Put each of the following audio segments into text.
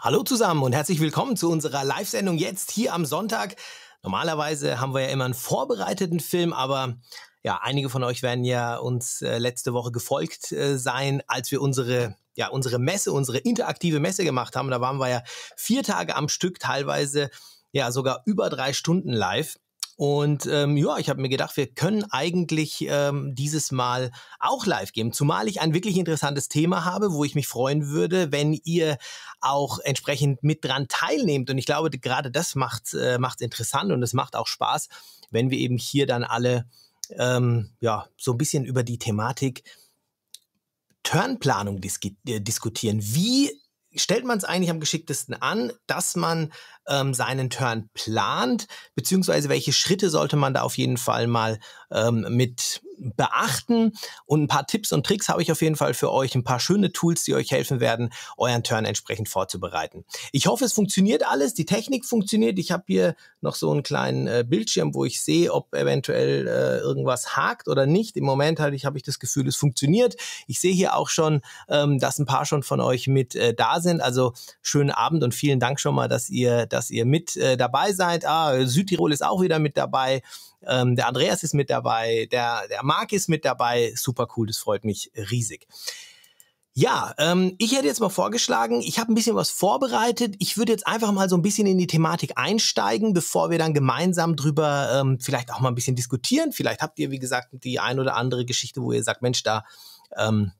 Hallo zusammen und herzlich willkommen zu unserer Live-Sendung jetzt hier am Sonntag. Normalerweise haben wir ja immer einen vorbereiteten Film, aber ja, einige von euch werden ja uns äh, letzte Woche gefolgt äh, sein, als wir unsere ja, unsere Messe, unsere interaktive Messe gemacht haben. Da waren wir ja vier Tage am Stück, teilweise ja sogar über drei Stunden live. Und ähm, ja, ich habe mir gedacht, wir können eigentlich ähm, dieses Mal auch live geben, zumal ich ein wirklich interessantes Thema habe, wo ich mich freuen würde, wenn ihr auch entsprechend mit dran teilnehmt. Und ich glaube, gerade das macht äh, interessant und es macht auch Spaß, wenn wir eben hier dann alle ähm, ja, so ein bisschen über die Thematik Turnplanung dis äh, diskutieren. Wie stellt man es eigentlich am geschicktesten an, dass man ähm, seinen Turn plant, beziehungsweise welche Schritte sollte man da auf jeden Fall mal ähm, mit beachten. Und ein paar Tipps und Tricks habe ich auf jeden Fall für euch, ein paar schöne Tools, die euch helfen werden, euren Turn entsprechend vorzubereiten. Ich hoffe, es funktioniert alles, die Technik funktioniert. Ich habe hier noch so einen kleinen äh, Bildschirm, wo ich sehe, ob eventuell äh, irgendwas hakt oder nicht. Im Moment halt, ich, habe ich das Gefühl, es funktioniert. Ich sehe hier auch schon, ähm, dass ein paar schon von euch mit äh, da sind. Also schönen Abend und vielen Dank schon mal, dass ihr da dass ihr mit äh, dabei seid. Ah, Südtirol ist auch wieder mit dabei. Ähm, der Andreas ist mit dabei. Der, der Marc ist mit dabei. Super cool. Das freut mich riesig. Ja, ähm, ich hätte jetzt mal vorgeschlagen, ich habe ein bisschen was vorbereitet. Ich würde jetzt einfach mal so ein bisschen in die Thematik einsteigen, bevor wir dann gemeinsam drüber ähm, vielleicht auch mal ein bisschen diskutieren. Vielleicht habt ihr, wie gesagt, die ein oder andere Geschichte, wo ihr sagt, Mensch, da ähm,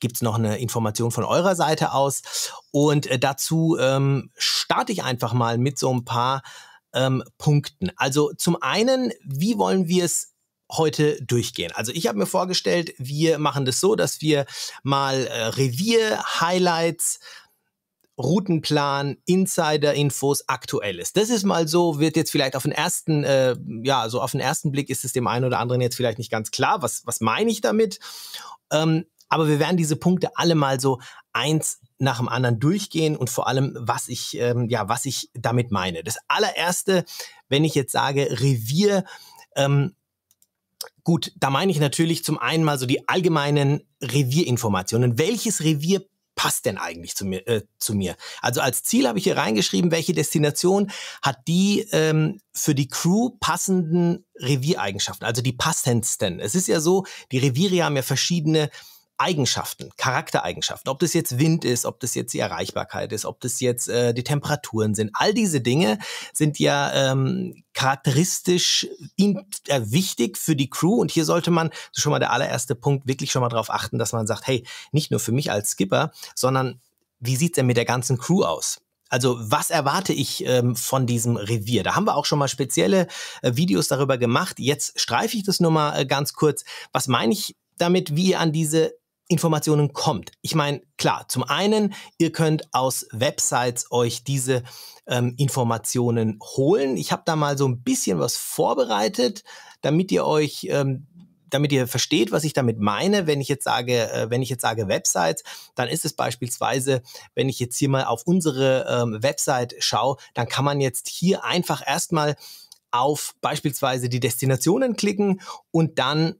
Gibt's noch eine Information von eurer Seite aus. Und äh, dazu ähm, starte ich einfach mal mit so ein paar ähm, Punkten. Also zum einen, wie wollen wir es heute durchgehen. Also ich habe mir vorgestellt, wir machen das so, dass wir mal äh, Revier, Highlights, Routenplan, Insider-Infos, Aktuelles. Das ist mal so, wird jetzt vielleicht auf den ersten, äh, ja, so auf den ersten Blick ist es dem einen oder anderen jetzt vielleicht nicht ganz klar, was, was meine ich damit. Ähm, aber wir werden diese Punkte alle mal so eins nach dem anderen durchgehen und vor allem, was ich, ähm, ja, was ich damit meine. Das allererste, wenn ich jetzt sage Revier, ähm, gut, da meine ich natürlich zum einen mal so die allgemeinen Revierinformationen. Welches Revier passt denn eigentlich zu mir? Äh, zu mir? Also als Ziel habe ich hier reingeschrieben, welche Destination hat die ähm, für die Crew passenden Reviereigenschaften, also die passendsten. Es ist ja so, die Reviere haben ja verschiedene Eigenschaften, Charaktereigenschaften, ob das jetzt Wind ist, ob das jetzt die Erreichbarkeit ist, ob das jetzt äh, die Temperaturen sind, all diese Dinge sind ja ähm, charakteristisch in, äh, wichtig für die Crew und hier sollte man, das ist schon mal der allererste Punkt, wirklich schon mal darauf achten, dass man sagt, hey, nicht nur für mich als Skipper, sondern wie sieht's denn mit der ganzen Crew aus? Also was erwarte ich ähm, von diesem Revier? Da haben wir auch schon mal spezielle äh, Videos darüber gemacht. Jetzt streife ich das nur mal äh, ganz kurz. Was meine ich damit, wie ihr an diese Informationen kommt. Ich meine, klar, zum einen, ihr könnt aus Websites euch diese ähm, Informationen holen. Ich habe da mal so ein bisschen was vorbereitet, damit ihr euch ähm, damit ihr versteht, was ich damit meine, wenn ich jetzt sage, äh, wenn ich jetzt sage Websites, dann ist es beispielsweise, wenn ich jetzt hier mal auf unsere ähm, Website schaue, dann kann man jetzt hier einfach erstmal auf beispielsweise die Destinationen klicken und dann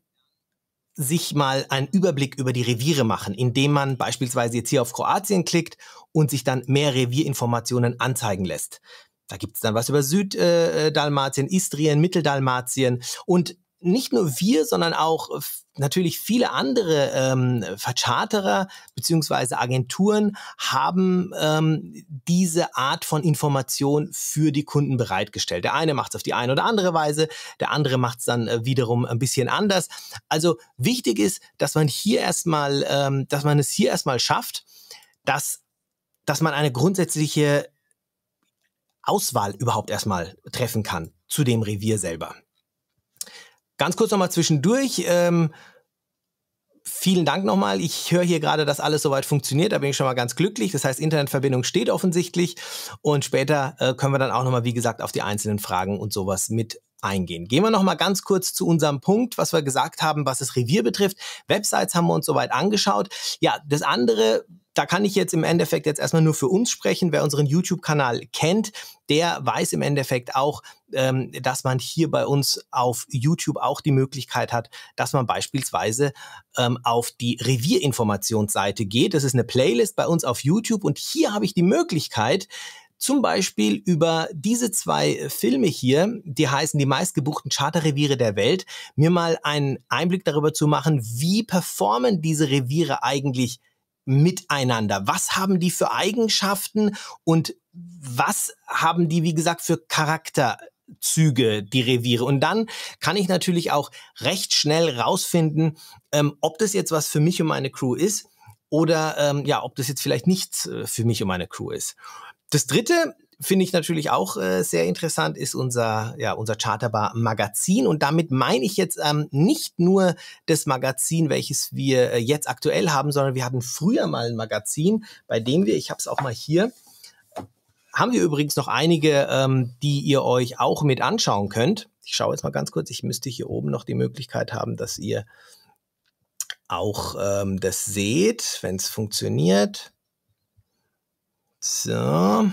sich mal einen Überblick über die Reviere machen, indem man beispielsweise jetzt hier auf Kroatien klickt und sich dann mehr Revierinformationen anzeigen lässt. Da gibt's dann was über Süddalmatien, äh, äh, Istrien, Mitteldalmatien und nicht nur wir, sondern auch natürlich viele andere ähm, Vercharterer beziehungsweise Agenturen haben ähm, diese Art von Information für die Kunden bereitgestellt. Der eine macht es auf die eine oder andere Weise, der andere macht es dann äh, wiederum ein bisschen anders. Also wichtig ist, dass man hier erstmal, ähm, dass man es hier erstmal schafft, dass, dass man eine grundsätzliche Auswahl überhaupt erstmal treffen kann zu dem Revier selber. Ganz kurz nochmal zwischendurch. Ähm, vielen Dank nochmal. Ich höre hier gerade, dass alles soweit funktioniert. Da bin ich schon mal ganz glücklich. Das heißt, Internetverbindung steht offensichtlich. Und später äh, können wir dann auch nochmal, wie gesagt, auf die einzelnen Fragen und sowas mit eingehen. Gehen wir nochmal ganz kurz zu unserem Punkt, was wir gesagt haben, was das Revier betrifft. Websites haben wir uns soweit angeschaut. Ja, das andere, da kann ich jetzt im Endeffekt jetzt erstmal nur für uns sprechen. Wer unseren YouTube-Kanal kennt, der weiß im Endeffekt auch, ähm, dass man hier bei uns auf YouTube auch die Möglichkeit hat, dass man beispielsweise ähm, auf die Revierinformationsseite geht. Das ist eine Playlist bei uns auf YouTube und hier habe ich die Möglichkeit, zum Beispiel über diese zwei Filme hier, die heißen die meistgebuchten Charterreviere der Welt, mir mal einen Einblick darüber zu machen, wie performen diese Reviere eigentlich miteinander? Was haben die für Eigenschaften und was haben die, wie gesagt, für Charakterzüge, die Reviere? Und dann kann ich natürlich auch recht schnell rausfinden, ähm, ob das jetzt was für mich und meine Crew ist oder ähm, ja, ob das jetzt vielleicht nichts äh, für mich und meine Crew ist. Das dritte finde ich natürlich auch äh, sehr interessant, ist unser, ja, unser Charterbar-Magazin. Und damit meine ich jetzt ähm, nicht nur das Magazin, welches wir äh, jetzt aktuell haben, sondern wir hatten früher mal ein Magazin, bei dem wir, ich habe es auch mal hier, haben wir übrigens noch einige, ähm, die ihr euch auch mit anschauen könnt. Ich schaue jetzt mal ganz kurz, ich müsste hier oben noch die Möglichkeit haben, dass ihr auch ähm, das seht, wenn es funktioniert. So.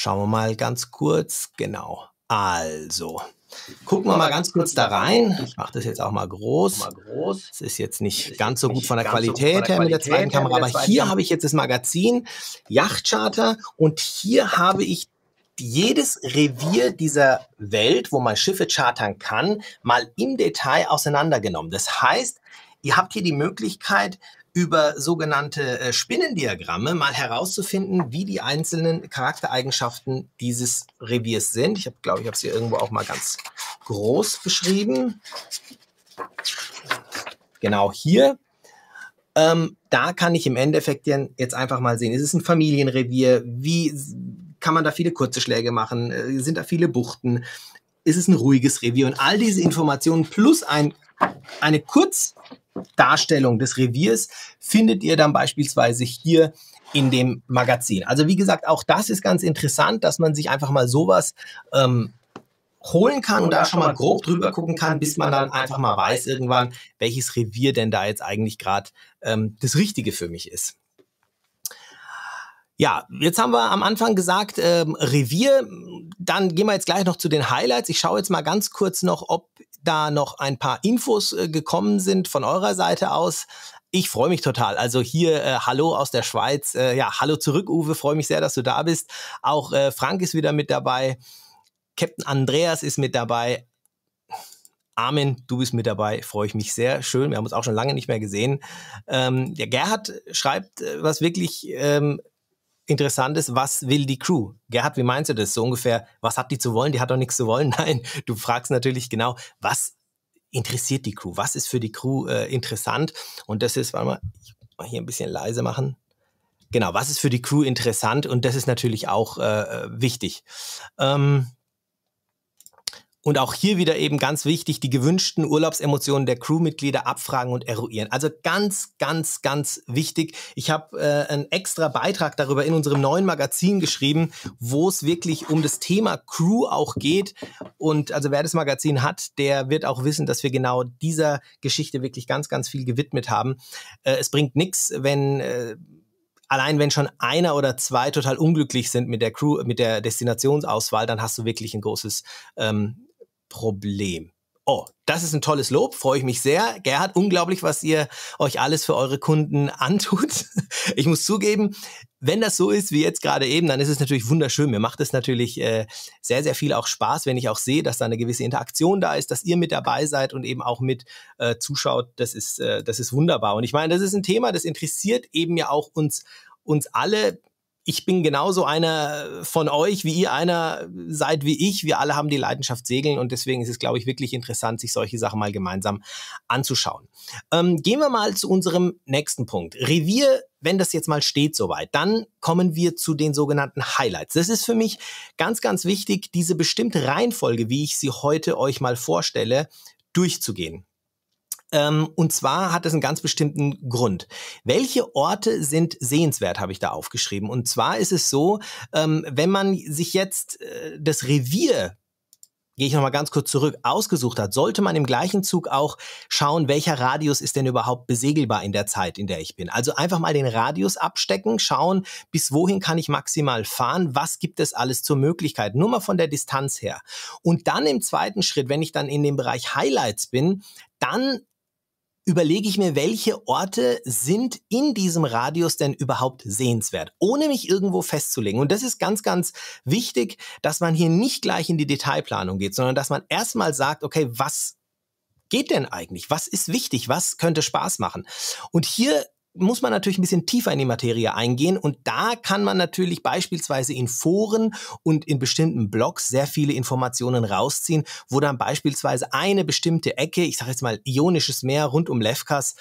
Schauen wir mal ganz kurz. Genau. Also, gucken wir mal ganz kurz da rein. Ich mache das jetzt auch mal groß. Es ist jetzt nicht ganz so gut von der Qualität her mit der zweiten Kamera, aber hier habe ich jetzt das Magazin Yachtcharter und hier habe ich jedes Revier dieser Welt, wo man Schiffe chartern kann, mal im Detail auseinandergenommen. Das heißt, ihr habt hier die Möglichkeit, über sogenannte äh, Spinnendiagramme mal herauszufinden, wie die einzelnen Charaktereigenschaften dieses Reviers sind. Ich habe, glaube ich, habe es hier irgendwo auch mal ganz groß beschrieben. Genau hier. Ähm, da kann ich im Endeffekt jetzt einfach mal sehen, ist es ein Familienrevier? Wie kann man da viele kurze Schläge machen? Äh, sind da viele Buchten? Ist es ein ruhiges Revier? Und all diese Informationen plus ein, eine kurz Darstellung des Reviers findet ihr dann beispielsweise hier in dem Magazin. Also wie gesagt, auch das ist ganz interessant, dass man sich einfach mal sowas ähm, holen kann und da schon mal grob drüber gucken kann, bis man dann einfach mal weiß irgendwann, welches Revier denn da jetzt eigentlich gerade ähm, das Richtige für mich ist. Ja, jetzt haben wir am Anfang gesagt, ähm, Revier. Dann gehen wir jetzt gleich noch zu den Highlights. Ich schaue jetzt mal ganz kurz noch, ob da noch ein paar Infos äh, gekommen sind von eurer Seite aus. Ich freue mich total. Also hier äh, Hallo aus der Schweiz. Äh, ja, Hallo zurück, Uwe. Freue mich sehr, dass du da bist. Auch äh, Frank ist wieder mit dabei. Captain Andreas ist mit dabei. Armin, du bist mit dabei, freue ich mich sehr. Schön, wir haben uns auch schon lange nicht mehr gesehen. Ähm, der Gerhard schreibt, äh, was wirklich ähm, interessant ist, was will die Crew? Gerhard, wie meinst du das? So ungefähr, was hat die zu wollen? Die hat doch nichts zu wollen. Nein, du fragst natürlich genau, was interessiert die Crew? Was ist für die Crew äh, interessant? Und das ist, warte mal, ich mal hier ein bisschen leise machen. Genau, was ist für die Crew interessant? Und das ist natürlich auch äh, äh wichtig. Ähm, und auch hier wieder eben ganz wichtig, die gewünschten Urlaubsemotionen der Crewmitglieder abfragen und eruieren. Also ganz, ganz, ganz wichtig. Ich habe äh, einen extra Beitrag darüber in unserem neuen Magazin geschrieben, wo es wirklich um das Thema Crew auch geht. Und also wer das Magazin hat, der wird auch wissen, dass wir genau dieser Geschichte wirklich ganz, ganz viel gewidmet haben. Äh, es bringt nichts, wenn... Äh, allein wenn schon einer oder zwei total unglücklich sind mit der Crew, mit der Destinationsauswahl, dann hast du wirklich ein großes ähm, Problem. Oh, das ist ein tolles Lob, freue ich mich sehr. Gerhard, unglaublich, was ihr euch alles für eure Kunden antut. Ich muss zugeben, wenn das so ist wie jetzt gerade eben, dann ist es natürlich wunderschön. Mir macht es natürlich äh, sehr, sehr viel auch Spaß, wenn ich auch sehe, dass da eine gewisse Interaktion da ist, dass ihr mit dabei seid und eben auch mit äh, zuschaut. Das ist, äh, das ist wunderbar. Und ich meine, das ist ein Thema, das interessiert eben ja auch uns uns alle ich bin genauso einer von euch, wie ihr einer seid wie ich. Wir alle haben die Leidenschaft Segeln und deswegen ist es, glaube ich, wirklich interessant, sich solche Sachen mal gemeinsam anzuschauen. Ähm, gehen wir mal zu unserem nächsten Punkt. Revier, wenn das jetzt mal steht soweit, dann kommen wir zu den sogenannten Highlights. Das ist für mich ganz, ganz wichtig, diese bestimmte Reihenfolge, wie ich sie heute euch mal vorstelle, durchzugehen. Ähm, und zwar hat es einen ganz bestimmten Grund. Welche Orte sind sehenswert, habe ich da aufgeschrieben. Und zwar ist es so, ähm, wenn man sich jetzt äh, das Revier gehe ich nochmal ganz kurz zurück, ausgesucht hat, sollte man im gleichen Zug auch schauen, welcher Radius ist denn überhaupt besegelbar in der Zeit, in der ich bin. Also einfach mal den Radius abstecken, schauen, bis wohin kann ich maximal fahren, was gibt es alles zur Möglichkeit, nur mal von der Distanz her. Und dann im zweiten Schritt, wenn ich dann in dem Bereich Highlights bin, dann überlege ich mir, welche Orte sind in diesem Radius denn überhaupt sehenswert, ohne mich irgendwo festzulegen. Und das ist ganz, ganz wichtig, dass man hier nicht gleich in die Detailplanung geht, sondern dass man erstmal sagt, okay, was geht denn eigentlich? Was ist wichtig? Was könnte Spaß machen? Und hier muss man natürlich ein bisschen tiefer in die Materie eingehen und da kann man natürlich beispielsweise in Foren und in bestimmten Blogs sehr viele Informationen rausziehen, wo dann beispielsweise eine bestimmte Ecke, ich sage jetzt mal Ionisches Meer rund um Lefkas,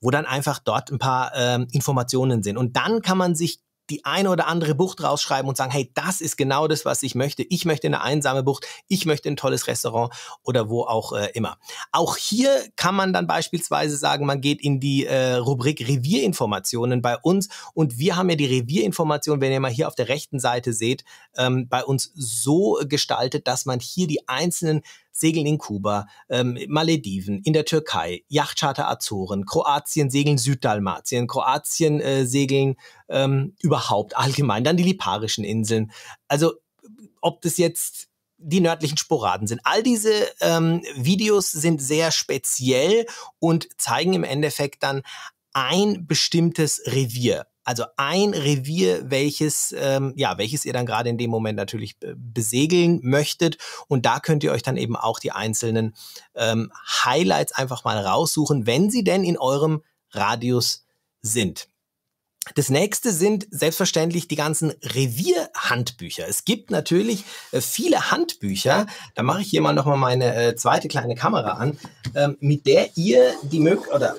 wo dann einfach dort ein paar ähm, Informationen sind. Und dann kann man sich die eine oder andere Bucht rausschreiben und sagen, hey, das ist genau das, was ich möchte. Ich möchte eine einsame Bucht, ich möchte ein tolles Restaurant oder wo auch äh, immer. Auch hier kann man dann beispielsweise sagen, man geht in die äh, Rubrik Revierinformationen bei uns und wir haben ja die Revierinformationen, wenn ihr mal hier auf der rechten Seite seht, ähm, bei uns so gestaltet, dass man hier die einzelnen Segeln in Kuba, ähm, Malediven, in der Türkei, Yachtcharter Azoren, Kroatien segeln Süddalmatien, Kroatien äh, segeln ähm, über überhaupt allgemein, dann die Liparischen Inseln. Also ob das jetzt die nördlichen Sporaden sind. All diese ähm, Videos sind sehr speziell und zeigen im Endeffekt dann ein bestimmtes Revier. Also ein Revier, welches, ähm, ja, welches ihr dann gerade in dem Moment natürlich besegeln möchtet. Und da könnt ihr euch dann eben auch die einzelnen ähm, Highlights einfach mal raussuchen, wenn sie denn in eurem Radius sind. Das nächste sind selbstverständlich die ganzen Revierhandbücher. Es gibt natürlich äh, viele Handbücher. Da mache ich hier mal nochmal meine äh, zweite kleine Kamera an, ähm, mit der ihr die Möglichkeit oder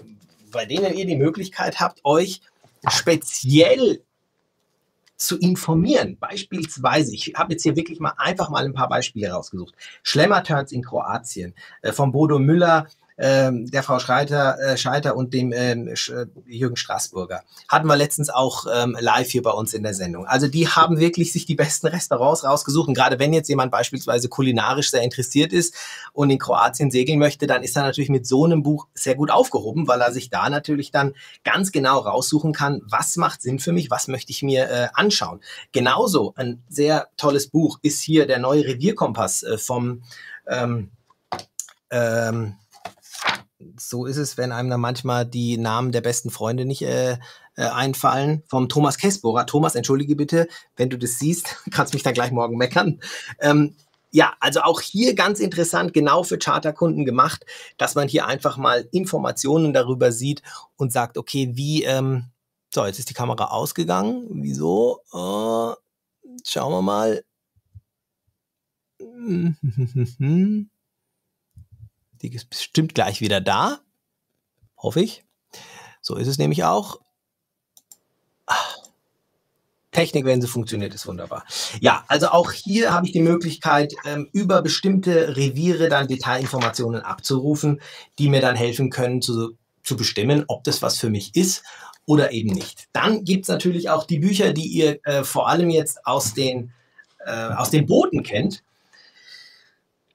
bei denen ihr die Möglichkeit habt, euch speziell zu informieren. Beispielsweise, ich habe jetzt hier wirklich mal einfach mal ein paar Beispiele rausgesucht. Schlemmerturns in Kroatien, äh, von Bodo Müller, ähm, der Frau Schreiter, äh, Scheiter und dem ähm, äh, Jürgen Straßburger. Hatten wir letztens auch ähm, live hier bei uns in der Sendung. Also die haben wirklich sich die besten Restaurants rausgesucht. Und gerade wenn jetzt jemand beispielsweise kulinarisch sehr interessiert ist und in Kroatien segeln möchte, dann ist er natürlich mit so einem Buch sehr gut aufgehoben, weil er sich da natürlich dann ganz genau raussuchen kann, was macht Sinn für mich, was möchte ich mir äh, anschauen. Genauso ein sehr tolles Buch ist hier der neue Revierkompass äh, vom ähm, ähm, so ist es, wenn einem da manchmal die Namen der besten Freunde nicht äh, äh, einfallen. Vom Thomas Kessbohrer. Thomas, entschuldige bitte, wenn du das siehst, kannst mich dann gleich morgen meckern. Ähm, ja, also auch hier ganz interessant, genau für Charterkunden gemacht, dass man hier einfach mal Informationen darüber sieht und sagt, okay, wie, ähm, so, jetzt ist die Kamera ausgegangen. Wieso? Äh, schauen wir mal. Mhm. Die ist bestimmt gleich wieder da. Hoffe ich. So ist es nämlich auch. Ach. Technik, wenn sie funktioniert, ist wunderbar. Ja, also auch hier habe ich die Möglichkeit, ähm, über bestimmte Reviere dann Detailinformationen abzurufen, die mir dann helfen können zu, zu bestimmen, ob das was für mich ist oder eben nicht. Dann gibt es natürlich auch die Bücher, die ihr äh, vor allem jetzt aus den, äh, aus den Booten kennt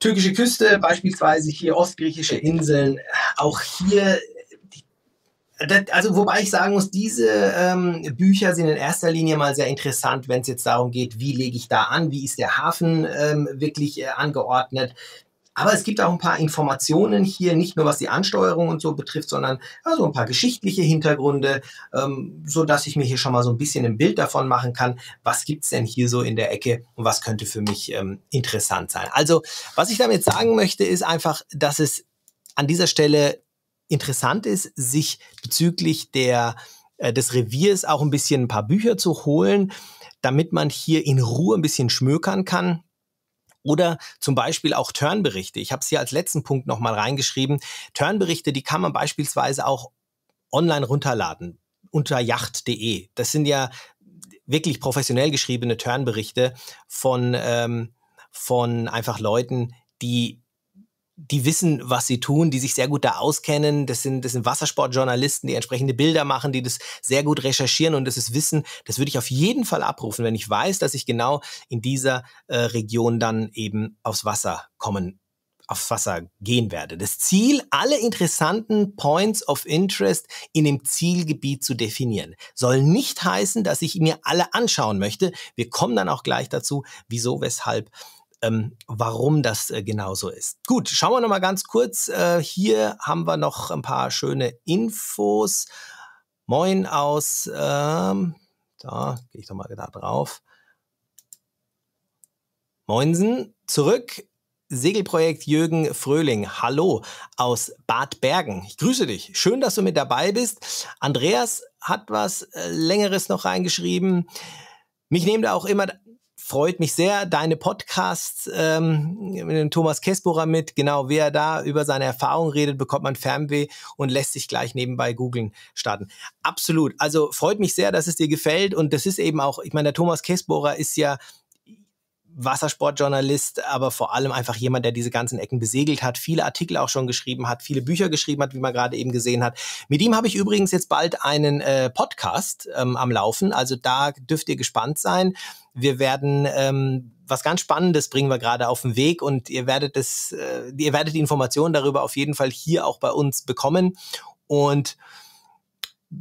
türkische Küste, beispielsweise hier ostgriechische Inseln, auch hier also wobei ich sagen muss, diese ähm, Bücher sind in erster Linie mal sehr interessant, wenn es jetzt darum geht, wie lege ich da an, wie ist der Hafen ähm, wirklich äh, angeordnet, aber es gibt auch ein paar Informationen hier, nicht nur was die Ansteuerung und so betrifft, sondern also ein paar geschichtliche Hintergründe, ähm, so dass ich mir hier schon mal so ein bisschen ein Bild davon machen kann, was gibt's denn hier so in der Ecke und was könnte für mich ähm, interessant sein. Also, was ich damit sagen möchte, ist einfach, dass es an dieser Stelle interessant ist, sich bezüglich der, äh, des Reviers auch ein bisschen ein paar Bücher zu holen, damit man hier in Ruhe ein bisschen schmökern kann oder zum Beispiel auch Turnberichte. Ich habe es hier als letzten Punkt nochmal reingeschrieben. Turnberichte, die kann man beispielsweise auch online runterladen unter yacht.de. Das sind ja wirklich professionell geschriebene Turnberichte von, ähm, von einfach Leuten, die die wissen, was sie tun, die sich sehr gut da auskennen. Das sind, das sind Wassersportjournalisten, die entsprechende Bilder machen, die das sehr gut recherchieren und das ist Wissen, das würde ich auf jeden Fall abrufen, wenn ich weiß, dass ich genau in dieser äh, Region dann eben aufs Wasser kommen aufs Wasser gehen werde. Das Ziel, alle interessanten Points of Interest in dem Zielgebiet zu definieren, soll nicht heißen, dass ich mir alle anschauen möchte. Wir kommen dann auch gleich dazu, wieso, weshalb ähm, warum das äh, genauso ist. Gut, schauen wir nochmal ganz kurz. Äh, hier haben wir noch ein paar schöne Infos. Moin aus, ähm, da gehe ich nochmal mal da drauf. Moinsen, zurück. Segelprojekt Jürgen Fröhling. Hallo aus Bad Bergen. Ich grüße dich. Schön, dass du mit dabei bist. Andreas hat was äh, Längeres noch reingeschrieben. Mich nehmen da auch immer freut mich sehr, deine Podcasts ähm, mit dem Thomas Kesborer mit. Genau, wie er da über seine Erfahrungen redet, bekommt man Fernweh und lässt sich gleich nebenbei googeln starten. Absolut. Also freut mich sehr, dass es dir gefällt und das ist eben auch, ich meine, der Thomas Kesborer ist ja Wassersportjournalist, aber vor allem einfach jemand, der diese ganzen Ecken besegelt hat, viele Artikel auch schon geschrieben hat, viele Bücher geschrieben hat, wie man gerade eben gesehen hat. Mit ihm habe ich übrigens jetzt bald einen äh, Podcast ähm, am Laufen, also da dürft ihr gespannt sein. Wir werden ähm, was ganz Spannendes bringen wir gerade auf den Weg und ihr werdet es, äh, ihr werdet die Informationen darüber auf jeden Fall hier auch bei uns bekommen und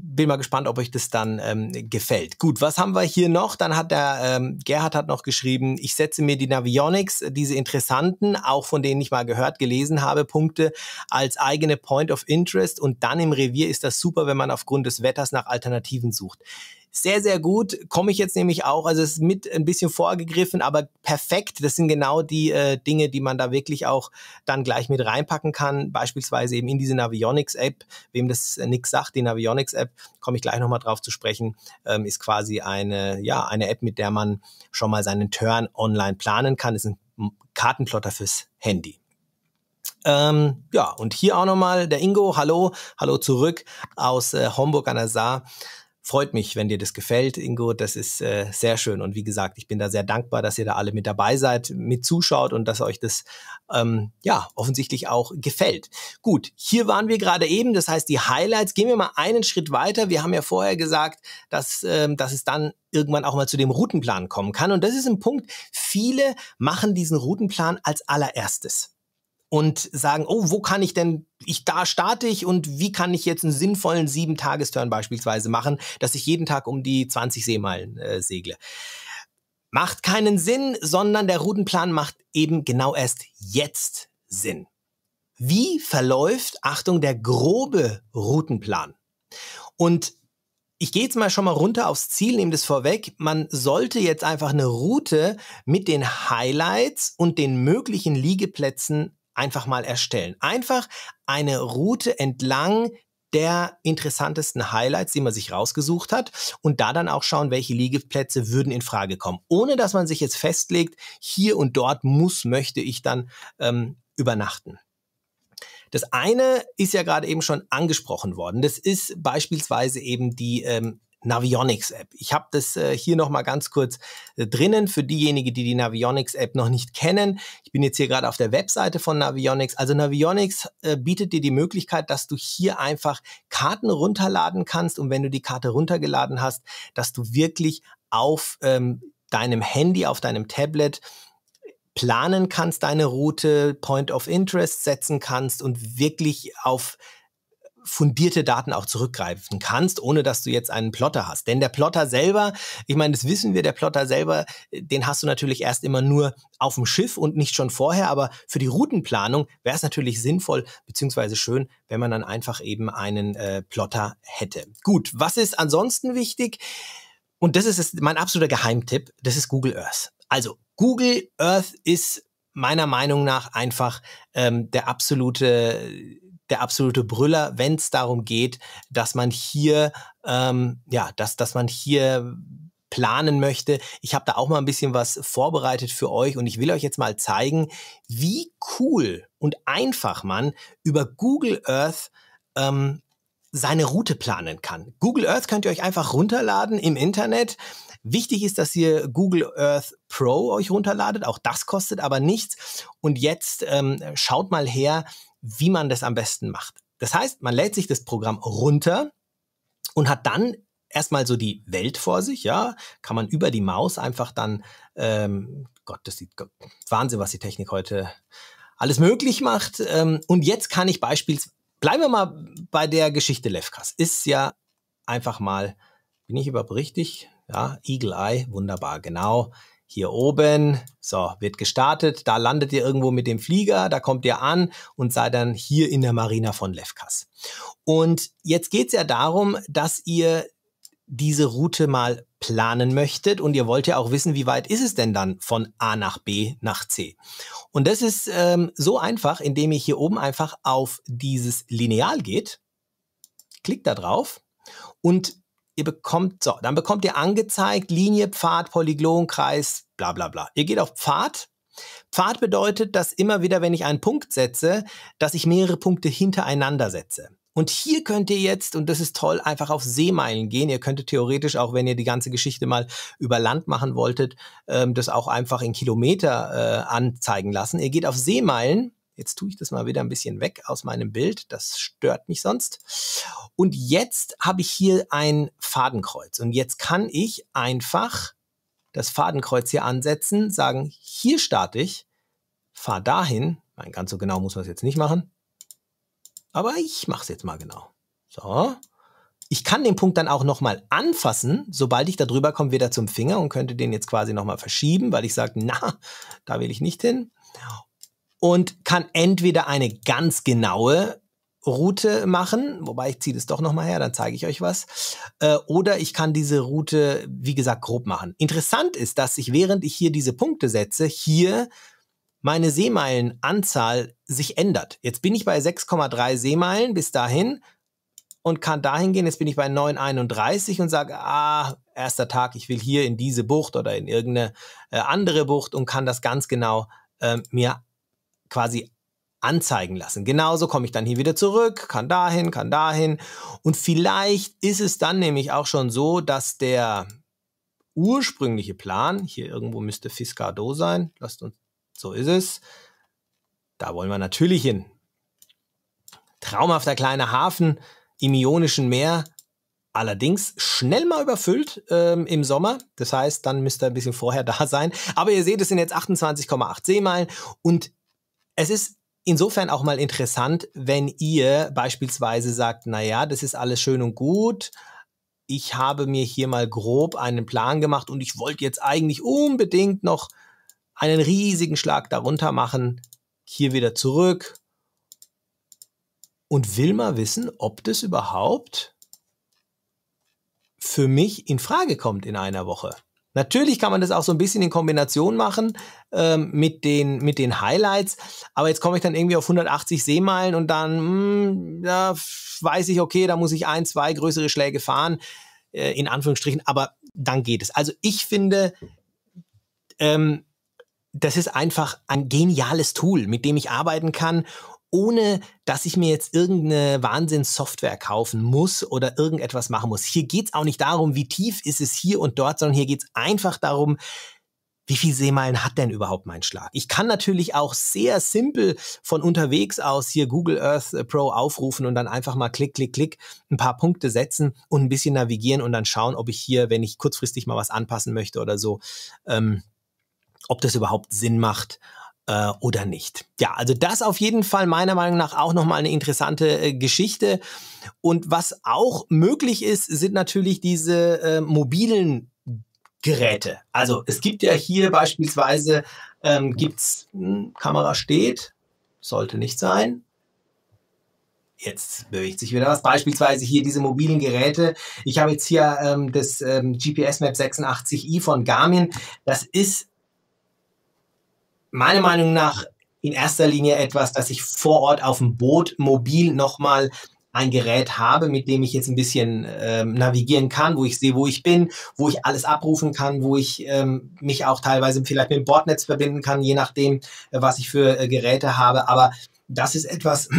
bin mal gespannt, ob euch das dann ähm, gefällt. Gut, was haben wir hier noch? Dann hat der ähm, Gerhard hat noch geschrieben, ich setze mir die Navionics, diese interessanten, auch von denen ich mal gehört, gelesen habe, Punkte als eigene Point of Interest und dann im Revier ist das super, wenn man aufgrund des Wetters nach Alternativen sucht sehr, sehr gut. Komme ich jetzt nämlich auch. Also es ist mit ein bisschen vorgegriffen, aber perfekt. Das sind genau die äh, Dinge, die man da wirklich auch dann gleich mit reinpacken kann. Beispielsweise eben in diese Navionics-App. Wem das äh, nichts sagt, die Navionics-App, komme ich gleich nochmal drauf zu sprechen, ähm, ist quasi eine, ja, eine App, mit der man schon mal seinen Turn online planen kann. ist ein Kartenplotter fürs Handy. Ähm, ja, und hier auch nochmal der Ingo. Hallo, hallo zurück aus äh, Homburg an der Saar freut mich, wenn dir das gefällt, Ingo. Das ist äh, sehr schön. Und wie gesagt, ich bin da sehr dankbar, dass ihr da alle mit dabei seid, mit zuschaut und dass euch das ähm, ja offensichtlich auch gefällt. Gut, hier waren wir gerade eben. Das heißt, die Highlights. Gehen wir mal einen Schritt weiter. Wir haben ja vorher gesagt, dass, ähm, dass es dann irgendwann auch mal zu dem Routenplan kommen kann. Und das ist ein Punkt. Viele machen diesen Routenplan als allererstes und sagen, oh, wo kann ich denn, ich da starte ich und wie kann ich jetzt einen sinnvollen sieben Tagesturn beispielsweise machen, dass ich jeden Tag um die 20 Seemeilen äh, segle. Macht keinen Sinn, sondern der Routenplan macht eben genau erst jetzt Sinn. Wie verläuft, Achtung, der grobe Routenplan? Und ich gehe jetzt mal schon mal runter aufs Ziel, nehme das vorweg. Man sollte jetzt einfach eine Route mit den Highlights und den möglichen Liegeplätzen einfach mal erstellen. Einfach eine Route entlang der interessantesten Highlights, die man sich rausgesucht hat und da dann auch schauen, welche Liegeplätze würden in Frage kommen, ohne dass man sich jetzt festlegt, hier und dort muss, möchte ich dann ähm, übernachten. Das eine ist ja gerade eben schon angesprochen worden. Das ist beispielsweise eben die ähm, Navionics App. Ich habe das äh, hier nochmal ganz kurz äh, drinnen für diejenigen, die die Navionics App noch nicht kennen. Ich bin jetzt hier gerade auf der Webseite von Navionics. Also Navionics äh, bietet dir die Möglichkeit, dass du hier einfach Karten runterladen kannst und wenn du die Karte runtergeladen hast, dass du wirklich auf ähm, deinem Handy, auf deinem Tablet planen kannst, deine Route, Point of Interest setzen kannst und wirklich auf fundierte Daten auch zurückgreifen kannst, ohne dass du jetzt einen Plotter hast. Denn der Plotter selber, ich meine, das wissen wir, der Plotter selber, äh, den hast du natürlich erst immer nur auf dem Schiff und nicht schon vorher, aber für die Routenplanung wäre es natürlich sinnvoll beziehungsweise schön, wenn man dann einfach eben einen äh, Plotter hätte. Gut, was ist ansonsten wichtig? Und das ist es, mein absoluter Geheimtipp, das ist Google Earth. Also Google Earth ist meiner Meinung nach einfach ähm, der absolute der absolute Brüller, wenn es darum geht, dass man hier, ähm, ja, dass, dass man hier planen möchte. Ich habe da auch mal ein bisschen was vorbereitet für euch und ich will euch jetzt mal zeigen, wie cool und einfach man über Google Earth ähm, seine Route planen kann. Google Earth könnt ihr euch einfach runterladen im Internet. Wichtig ist, dass ihr Google Earth Pro euch runterladet. Auch das kostet aber nichts. Und jetzt ähm, schaut mal her, wie man das am besten macht. Das heißt, man lädt sich das Programm runter und hat dann erstmal so die Welt vor sich, ja, kann man über die Maus einfach dann, ähm, Gott, das sieht Wahnsinn, was die Technik heute alles möglich macht. Ähm, und jetzt kann ich beispielsweise, bleiben wir mal bei der Geschichte Lefkas, ist ja einfach mal, bin ich überhaupt richtig? Ja, Eagle Eye, wunderbar, genau hier oben, so, wird gestartet, da landet ihr irgendwo mit dem Flieger, da kommt ihr an und seid dann hier in der Marina von Lefkas. Und jetzt geht es ja darum, dass ihr diese Route mal planen möchtet und ihr wollt ja auch wissen, wie weit ist es denn dann von A nach B nach C. Und das ist ähm, so einfach, indem ihr hier oben einfach auf dieses Lineal geht, klickt da drauf und ihr bekommt, so, dann bekommt ihr angezeigt, Linie, Pfad, Polyglon, Kreis, bla bla bla. Ihr geht auf Pfad. Pfad bedeutet, dass immer wieder, wenn ich einen Punkt setze, dass ich mehrere Punkte hintereinander setze. Und hier könnt ihr jetzt, und das ist toll, einfach auf Seemeilen gehen. Ihr könntet theoretisch, auch wenn ihr die ganze Geschichte mal über Land machen wolltet, ähm, das auch einfach in Kilometer äh, anzeigen lassen. Ihr geht auf Seemeilen Jetzt tue ich das mal wieder ein bisschen weg aus meinem Bild. Das stört mich sonst. Und jetzt habe ich hier ein Fadenkreuz. Und jetzt kann ich einfach das Fadenkreuz hier ansetzen, sagen, hier starte ich, fahr dahin. Nein, ganz so genau muss man es jetzt nicht machen. Aber ich mache es jetzt mal genau. So. Ich kann den Punkt dann auch nochmal anfassen, sobald ich da drüber komme, wieder zum Finger und könnte den jetzt quasi nochmal verschieben, weil ich sage, na, da will ich nicht hin und kann entweder eine ganz genaue Route machen, wobei ich ziehe das doch nochmal her, dann zeige ich euch was. Äh, oder ich kann diese Route, wie gesagt, grob machen. Interessant ist, dass ich, während ich hier diese Punkte setze, hier meine Seemeilenanzahl sich ändert. Jetzt bin ich bei 6,3 Seemeilen bis dahin und kann dahin gehen. Jetzt bin ich bei 9,31 und sage, ah, erster Tag, ich will hier in diese Bucht oder in irgendeine äh, andere Bucht und kann das ganz genau äh, mir quasi anzeigen lassen. Genauso komme ich dann hier wieder zurück, kann dahin, kann dahin. Und vielleicht ist es dann nämlich auch schon so, dass der ursprüngliche Plan, hier irgendwo müsste Fiscado sein, lasst uns, so ist es. Da wollen wir natürlich hin. Traumhafter kleiner Hafen im Ionischen Meer, allerdings schnell mal überfüllt ähm, im Sommer. Das heißt, dann müsste ihr ein bisschen vorher da sein. Aber ihr seht, es sind jetzt 28,8 Seemeilen und es ist insofern auch mal interessant, wenn ihr beispielsweise sagt, na ja, das ist alles schön und gut, ich habe mir hier mal grob einen Plan gemacht und ich wollte jetzt eigentlich unbedingt noch einen riesigen Schlag darunter machen, hier wieder zurück und will mal wissen, ob das überhaupt für mich in Frage kommt in einer Woche. Natürlich kann man das auch so ein bisschen in Kombination machen ähm, mit, den, mit den Highlights, aber jetzt komme ich dann irgendwie auf 180 Seemeilen und dann mh, hm, da weiß ich, okay, da muss ich ein, zwei größere Schläge fahren, äh, in Anführungsstrichen, aber dann geht es. Also ich finde, ähm, das ist einfach ein geniales Tool, mit dem ich arbeiten kann ohne dass ich mir jetzt irgendeine Wahnsinnssoftware kaufen muss oder irgendetwas machen muss. Hier geht es auch nicht darum, wie tief ist es hier und dort, sondern hier geht es einfach darum, wie viel Seemeilen hat denn überhaupt mein Schlag? Ich kann natürlich auch sehr simpel von unterwegs aus hier Google Earth äh, Pro aufrufen und dann einfach mal klick, klick, klick ein paar Punkte setzen und ein bisschen navigieren und dann schauen, ob ich hier, wenn ich kurzfristig mal was anpassen möchte oder so, ähm, ob das überhaupt Sinn macht äh, oder nicht. Ja, also das auf jeden Fall meiner Meinung nach auch nochmal eine interessante äh, Geschichte. Und was auch möglich ist, sind natürlich diese äh, mobilen Geräte. Also es gibt ja hier beispielsweise, ähm, gibt's, mh, hm, Kamera steht, sollte nicht sein, jetzt bewegt sich wieder was. Beispielsweise hier diese mobilen Geräte. Ich habe jetzt hier ähm, das ähm, GPS Map 86i von Garmin. Das ist meiner Meinung nach in erster Linie etwas, dass ich vor Ort auf dem Boot mobil nochmal ein Gerät habe, mit dem ich jetzt ein bisschen ähm, navigieren kann, wo ich sehe, wo ich bin, wo ich alles abrufen kann, wo ich ähm, mich auch teilweise vielleicht mit dem Bordnetz verbinden kann, je nachdem, äh, was ich für äh, Geräte habe. Aber das ist etwas,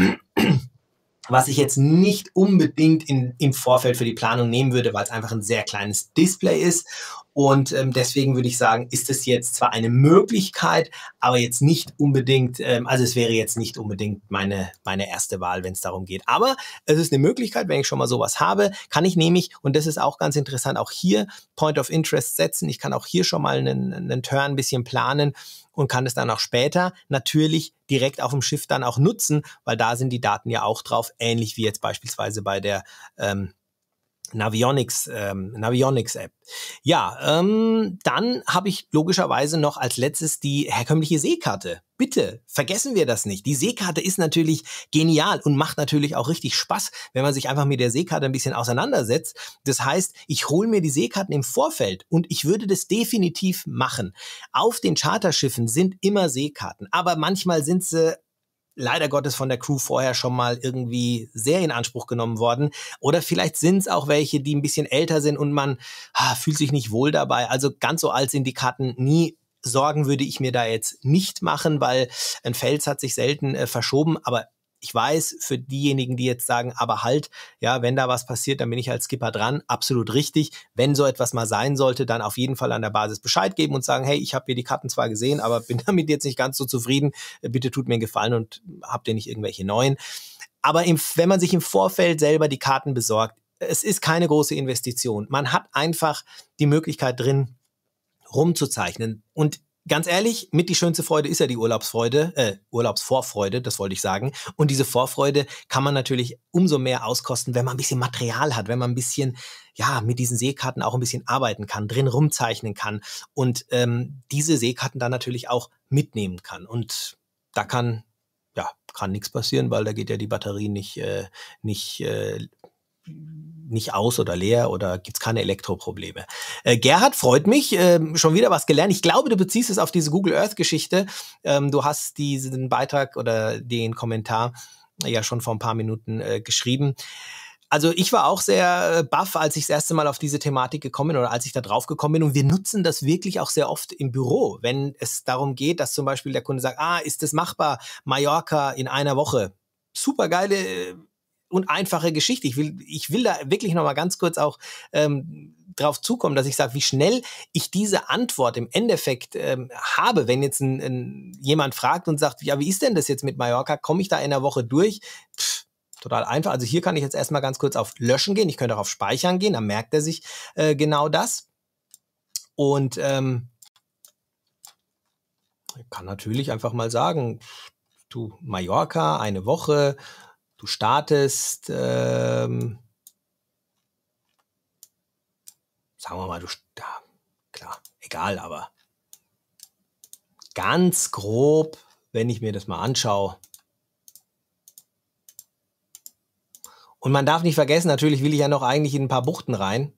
was ich jetzt nicht unbedingt in, im Vorfeld für die Planung nehmen würde, weil es einfach ein sehr kleines Display ist und ähm, deswegen würde ich sagen, ist es jetzt zwar eine Möglichkeit, aber jetzt nicht unbedingt, ähm, also es wäre jetzt nicht unbedingt meine, meine erste Wahl, wenn es darum geht. Aber es ist eine Möglichkeit, wenn ich schon mal sowas habe, kann ich nämlich, und das ist auch ganz interessant, auch hier Point of Interest setzen. Ich kann auch hier schon mal einen, einen Turn ein bisschen planen und kann es dann auch später natürlich direkt auf dem Schiff dann auch nutzen, weil da sind die Daten ja auch drauf, ähnlich wie jetzt beispielsweise bei der ähm, Navionics, ähm, Navionics App. Ja, ähm, dann habe ich logischerweise noch als letztes die herkömmliche Seekarte. Bitte vergessen wir das nicht. Die Seekarte ist natürlich genial und macht natürlich auch richtig Spaß, wenn man sich einfach mit der Seekarte ein bisschen auseinandersetzt. Das heißt, ich hole mir die Seekarten im Vorfeld und ich würde das definitiv machen. Auf den Charterschiffen sind immer Seekarten, aber manchmal sind sie leider Gottes von der Crew vorher schon mal irgendwie sehr in Anspruch genommen worden. Oder vielleicht sind es auch welche, die ein bisschen älter sind und man ah, fühlt sich nicht wohl dabei. Also ganz so alt sind die Karten nie. Sorgen würde ich mir da jetzt nicht machen, weil ein Fels hat sich selten äh, verschoben, aber ich weiß, für diejenigen, die jetzt sagen, aber halt, ja, wenn da was passiert, dann bin ich als Skipper dran, absolut richtig. Wenn so etwas mal sein sollte, dann auf jeden Fall an der Basis Bescheid geben und sagen, hey, ich habe hier die Karten zwar gesehen, aber bin damit jetzt nicht ganz so zufrieden. Äh, bitte tut mir einen Gefallen und habt ihr nicht irgendwelche neuen. Aber im, wenn man sich im Vorfeld selber die Karten besorgt, es ist keine große Investition. Man hat einfach die Möglichkeit drin, rumzuzeichnen. Und ganz ehrlich, mit die schönste Freude ist ja die Urlaubsfreude, äh, Urlaubsvorfreude, das wollte ich sagen. Und diese Vorfreude kann man natürlich umso mehr auskosten, wenn man ein bisschen Material hat, wenn man ein bisschen, ja, mit diesen Seekarten auch ein bisschen arbeiten kann, drin rumzeichnen kann und ähm, diese Seekarten dann natürlich auch mitnehmen kann. Und da kann, ja, kann nichts passieren, weil da geht ja die Batterie nicht, äh, nicht, äh, nicht aus oder leer oder gibt's keine Elektroprobleme. Äh, Gerhard, freut mich, äh, schon wieder was gelernt. Ich glaube, du beziehst es auf diese Google Earth-Geschichte. Ähm, du hast diesen Beitrag oder den Kommentar ja schon vor ein paar Minuten äh, geschrieben. Also ich war auch sehr äh, baff, als ich das erste Mal auf diese Thematik gekommen bin oder als ich da drauf gekommen bin. Und wir nutzen das wirklich auch sehr oft im Büro, wenn es darum geht, dass zum Beispiel der Kunde sagt, ah, ist das machbar? Mallorca in einer Woche. Super geile äh, und einfache Geschichte. Ich will, ich will da wirklich nochmal ganz kurz auch ähm, drauf zukommen, dass ich sage, wie schnell ich diese Antwort im Endeffekt ähm, habe, wenn jetzt ein, ein, jemand fragt und sagt, ja, wie ist denn das jetzt mit Mallorca? Komme ich da in der Woche durch? Pff, total einfach. Also hier kann ich jetzt erstmal ganz kurz auf Löschen gehen. Ich könnte auch auf Speichern gehen, dann merkt er sich äh, genau das. Und ähm, ich kann natürlich einfach mal sagen, du Mallorca, eine Woche, Du startest, ähm, sagen wir mal, du, ja, klar, egal, aber ganz grob, wenn ich mir das mal anschaue. Und man darf nicht vergessen, natürlich will ich ja noch eigentlich in ein paar Buchten rein.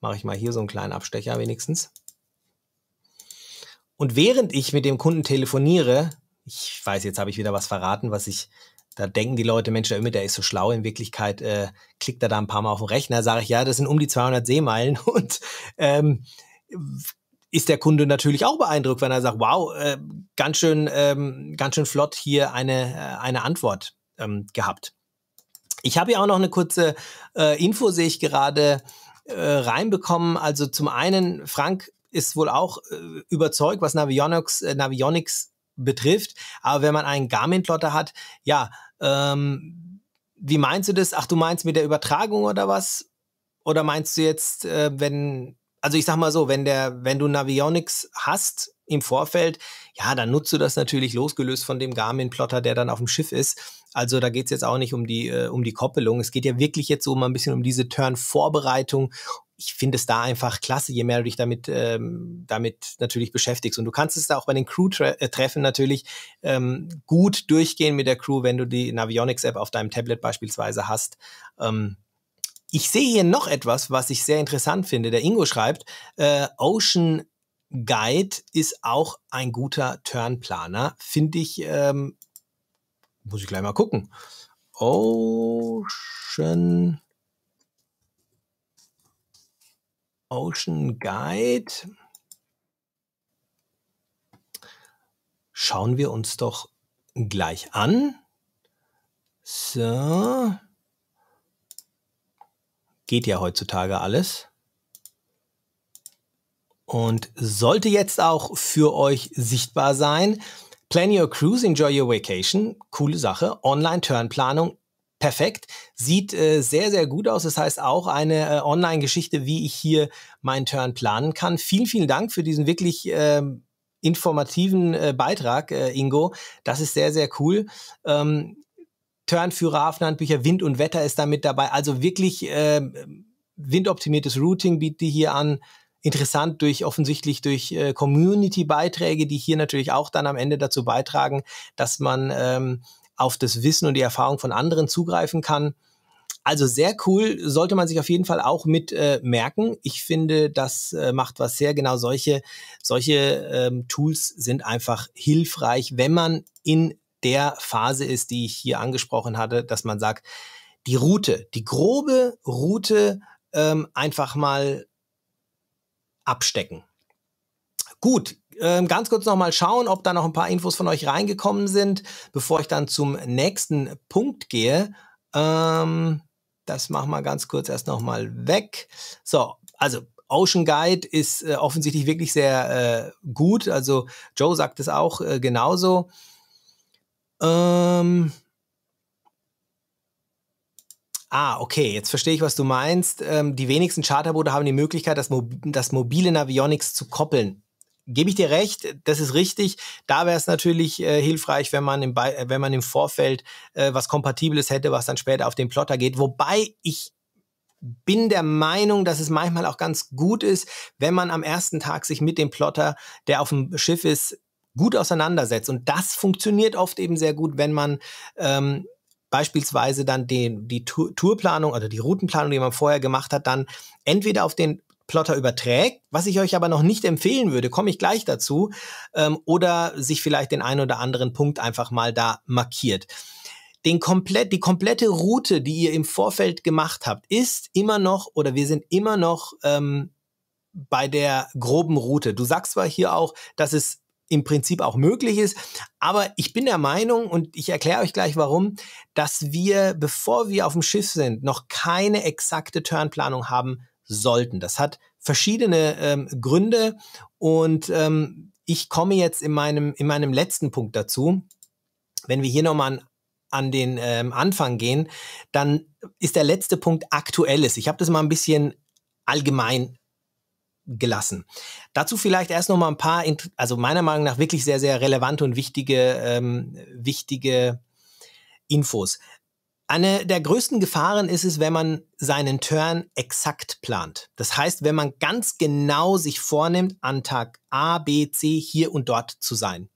Mache ich mal hier so einen kleinen Abstecher wenigstens. Und während ich mit dem Kunden telefoniere, ich weiß, jetzt habe ich wieder was verraten, was ich da denken die Leute, Mensch, der ist so schlau. In Wirklichkeit äh, klickt er da ein paar Mal auf den Rechner, sage ich, ja, das sind um die 200 Seemeilen. Und ähm, ist der Kunde natürlich auch beeindruckt, wenn er sagt, wow, äh, ganz, schön, ähm, ganz schön flott hier eine, äh, eine Antwort ähm, gehabt. Ich habe ja auch noch eine kurze äh, Info, sehe ich gerade, äh, reinbekommen. Also zum einen, Frank ist wohl auch äh, überzeugt, was Navionics, äh, Navionics betrifft. Aber wenn man einen Garmin-Plotter hat, ja, ähm, wie meinst du das? Ach, du meinst mit der Übertragung oder was? Oder meinst du jetzt, äh, wenn, also ich sag mal so, wenn der, wenn du Navionics hast im Vorfeld, ja, dann nutzt du das natürlich losgelöst von dem Garmin-Plotter, der dann auf dem Schiff ist. Also da geht es jetzt auch nicht um die, äh, um die Koppelung. Es geht ja wirklich jetzt so mal ein bisschen um diese Turn-Vorbereitung ich finde es da einfach klasse, je mehr du dich damit, ähm, damit natürlich beschäftigst. Und du kannst es da auch bei den Crew-Treffen äh, natürlich ähm, gut durchgehen mit der Crew, wenn du die Navionics-App auf deinem Tablet beispielsweise hast. Ähm, ich sehe hier noch etwas, was ich sehr interessant finde. Der Ingo schreibt, äh, Ocean Guide ist auch ein guter Turnplaner. Finde ich, ähm, muss ich gleich mal gucken. Ocean Ocean Guide. Schauen wir uns doch gleich an. So. Geht ja heutzutage alles. Und sollte jetzt auch für euch sichtbar sein. Plan your cruise, enjoy your vacation. Coole Sache. Online-Turnplanung perfekt. Sieht äh, sehr, sehr gut aus. Das heißt auch eine äh, Online-Geschichte, wie ich hier meinen Turn planen kann. Vielen, vielen Dank für diesen wirklich ähm, informativen äh, Beitrag, äh, Ingo. Das ist sehr, sehr cool. Ähm, Turnführer, Hafenhandbücher, Wind und Wetter ist damit dabei. Also wirklich ähm, windoptimiertes Routing bietet die hier an. Interessant durch offensichtlich durch äh, Community-Beiträge, die hier natürlich auch dann am Ende dazu beitragen, dass man ähm, auf das Wissen und die Erfahrung von anderen zugreifen kann. Also sehr cool, sollte man sich auf jeden Fall auch mit äh, merken. Ich finde, das äh, macht was sehr genau. Solche, solche ähm, Tools sind einfach hilfreich, wenn man in der Phase ist, die ich hier angesprochen hatte, dass man sagt, die Route, die grobe Route ähm, einfach mal abstecken. Gut, ähm, ganz kurz nochmal schauen, ob da noch ein paar Infos von euch reingekommen sind, bevor ich dann zum nächsten Punkt gehe. Ähm, das machen wir ganz kurz erst nochmal weg. So, also Ocean Guide ist äh, offensichtlich wirklich sehr äh, gut. Also Joe sagt es auch äh, genauso. Ähm, Ah, okay, jetzt verstehe ich, was du meinst. Ähm, die wenigsten Charterboote haben die Möglichkeit, das, Mo das mobile Navionics zu koppeln gebe ich dir recht, das ist richtig. Da wäre es natürlich äh, hilfreich, wenn man im, Be äh, wenn man im Vorfeld äh, was Kompatibles hätte, was dann später auf den Plotter geht. Wobei ich bin der Meinung, dass es manchmal auch ganz gut ist, wenn man am ersten Tag sich mit dem Plotter, der auf dem Schiff ist, gut auseinandersetzt. Und das funktioniert oft eben sehr gut, wenn man ähm, beispielsweise dann den, die Tourplanung oder die Routenplanung, die man vorher gemacht hat, dann entweder auf den Plotter überträgt. Was ich euch aber noch nicht empfehlen würde, komme ich gleich dazu, ähm, oder sich vielleicht den einen oder anderen Punkt einfach mal da markiert. Den komplett, die komplette Route, die ihr im Vorfeld gemacht habt, ist immer noch oder wir sind immer noch ähm, bei der groben Route. Du sagst zwar hier auch, dass es im Prinzip auch möglich ist. Aber ich bin der Meinung, und ich erkläre euch gleich warum, dass wir, bevor wir auf dem Schiff sind, noch keine exakte Turnplanung haben sollten. Das hat verschiedene ähm, Gründe und ähm, ich komme jetzt in meinem, in meinem letzten Punkt dazu. Wenn wir hier nochmal an, an den ähm, Anfang gehen, dann ist der letzte Punkt aktuelles. Ich habe das mal ein bisschen allgemein gelassen. Dazu vielleicht erst noch mal ein paar, also meiner Meinung nach wirklich sehr, sehr relevante und wichtige, ähm, wichtige Infos. Eine der größten Gefahren ist es, wenn man seinen Turn exakt plant. Das heißt, wenn man ganz genau sich vornimmt, an Tag A, B, C hier und dort zu sein.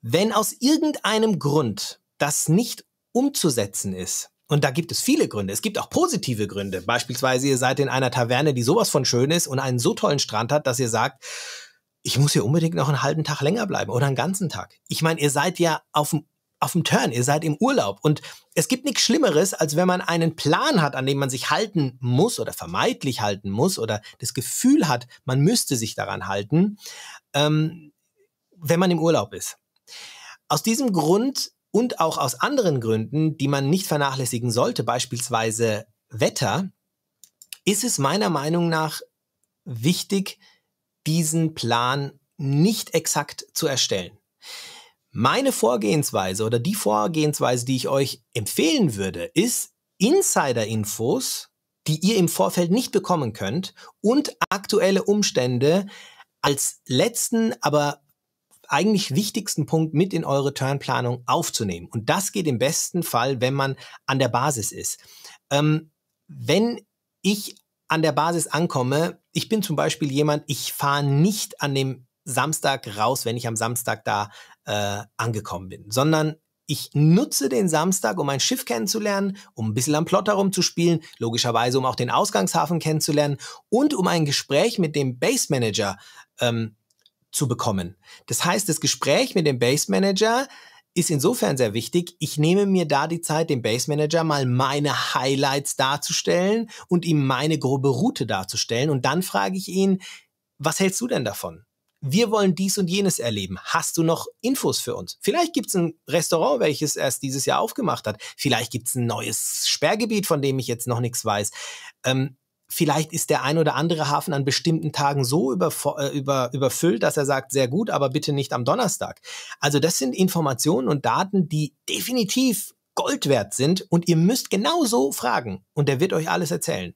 Wenn aus irgendeinem Grund das nicht umzusetzen ist, und da gibt es viele Gründe. Es gibt auch positive Gründe. Beispielsweise, ihr seid in einer Taverne, die sowas von schön ist und einen so tollen Strand hat, dass ihr sagt, ich muss hier unbedingt noch einen halben Tag länger bleiben oder einen ganzen Tag. Ich meine, ihr seid ja auf dem auf dem Turn, ihr seid im Urlaub. Und es gibt nichts Schlimmeres, als wenn man einen Plan hat, an dem man sich halten muss oder vermeidlich halten muss oder das Gefühl hat, man müsste sich daran halten, ähm, wenn man im Urlaub ist. Aus diesem Grund und auch aus anderen Gründen, die man nicht vernachlässigen sollte, beispielsweise Wetter, ist es meiner Meinung nach wichtig, diesen Plan nicht exakt zu erstellen. Meine Vorgehensweise oder die Vorgehensweise, die ich euch empfehlen würde, ist Insider-Infos, die ihr im Vorfeld nicht bekommen könnt und aktuelle Umstände als letzten, aber eigentlich wichtigsten Punkt mit in eure Turnplanung aufzunehmen. Und das geht im besten Fall, wenn man an der Basis ist. Ähm, wenn ich an der Basis ankomme, ich bin zum Beispiel jemand, ich fahre nicht an dem Samstag raus, wenn ich am Samstag da äh, angekommen bin, sondern ich nutze den Samstag, um ein Schiff kennenzulernen, um ein bisschen am Plot herumzuspielen, logischerweise, um auch den Ausgangshafen kennenzulernen und um ein Gespräch mit dem Base Manager ähm, zu bekommen. Das heißt, das Gespräch mit dem Base Manager ist insofern sehr wichtig. Ich nehme mir da die Zeit, dem Base Manager mal meine Highlights darzustellen und ihm meine grobe Route darzustellen. Und dann frage ich ihn, was hältst du denn davon? wir wollen dies und jenes erleben. Hast du noch Infos für uns? Vielleicht gibt es ein Restaurant, welches erst dieses Jahr aufgemacht hat. Vielleicht gibt es ein neues Sperrgebiet, von dem ich jetzt noch nichts weiß. Ähm, vielleicht ist der ein oder andere Hafen an bestimmten Tagen so über, äh, über, überfüllt, dass er sagt, sehr gut, aber bitte nicht am Donnerstag. Also das sind Informationen und Daten, die definitiv Gold wert sind und ihr müsst genau so fragen und der wird euch alles erzählen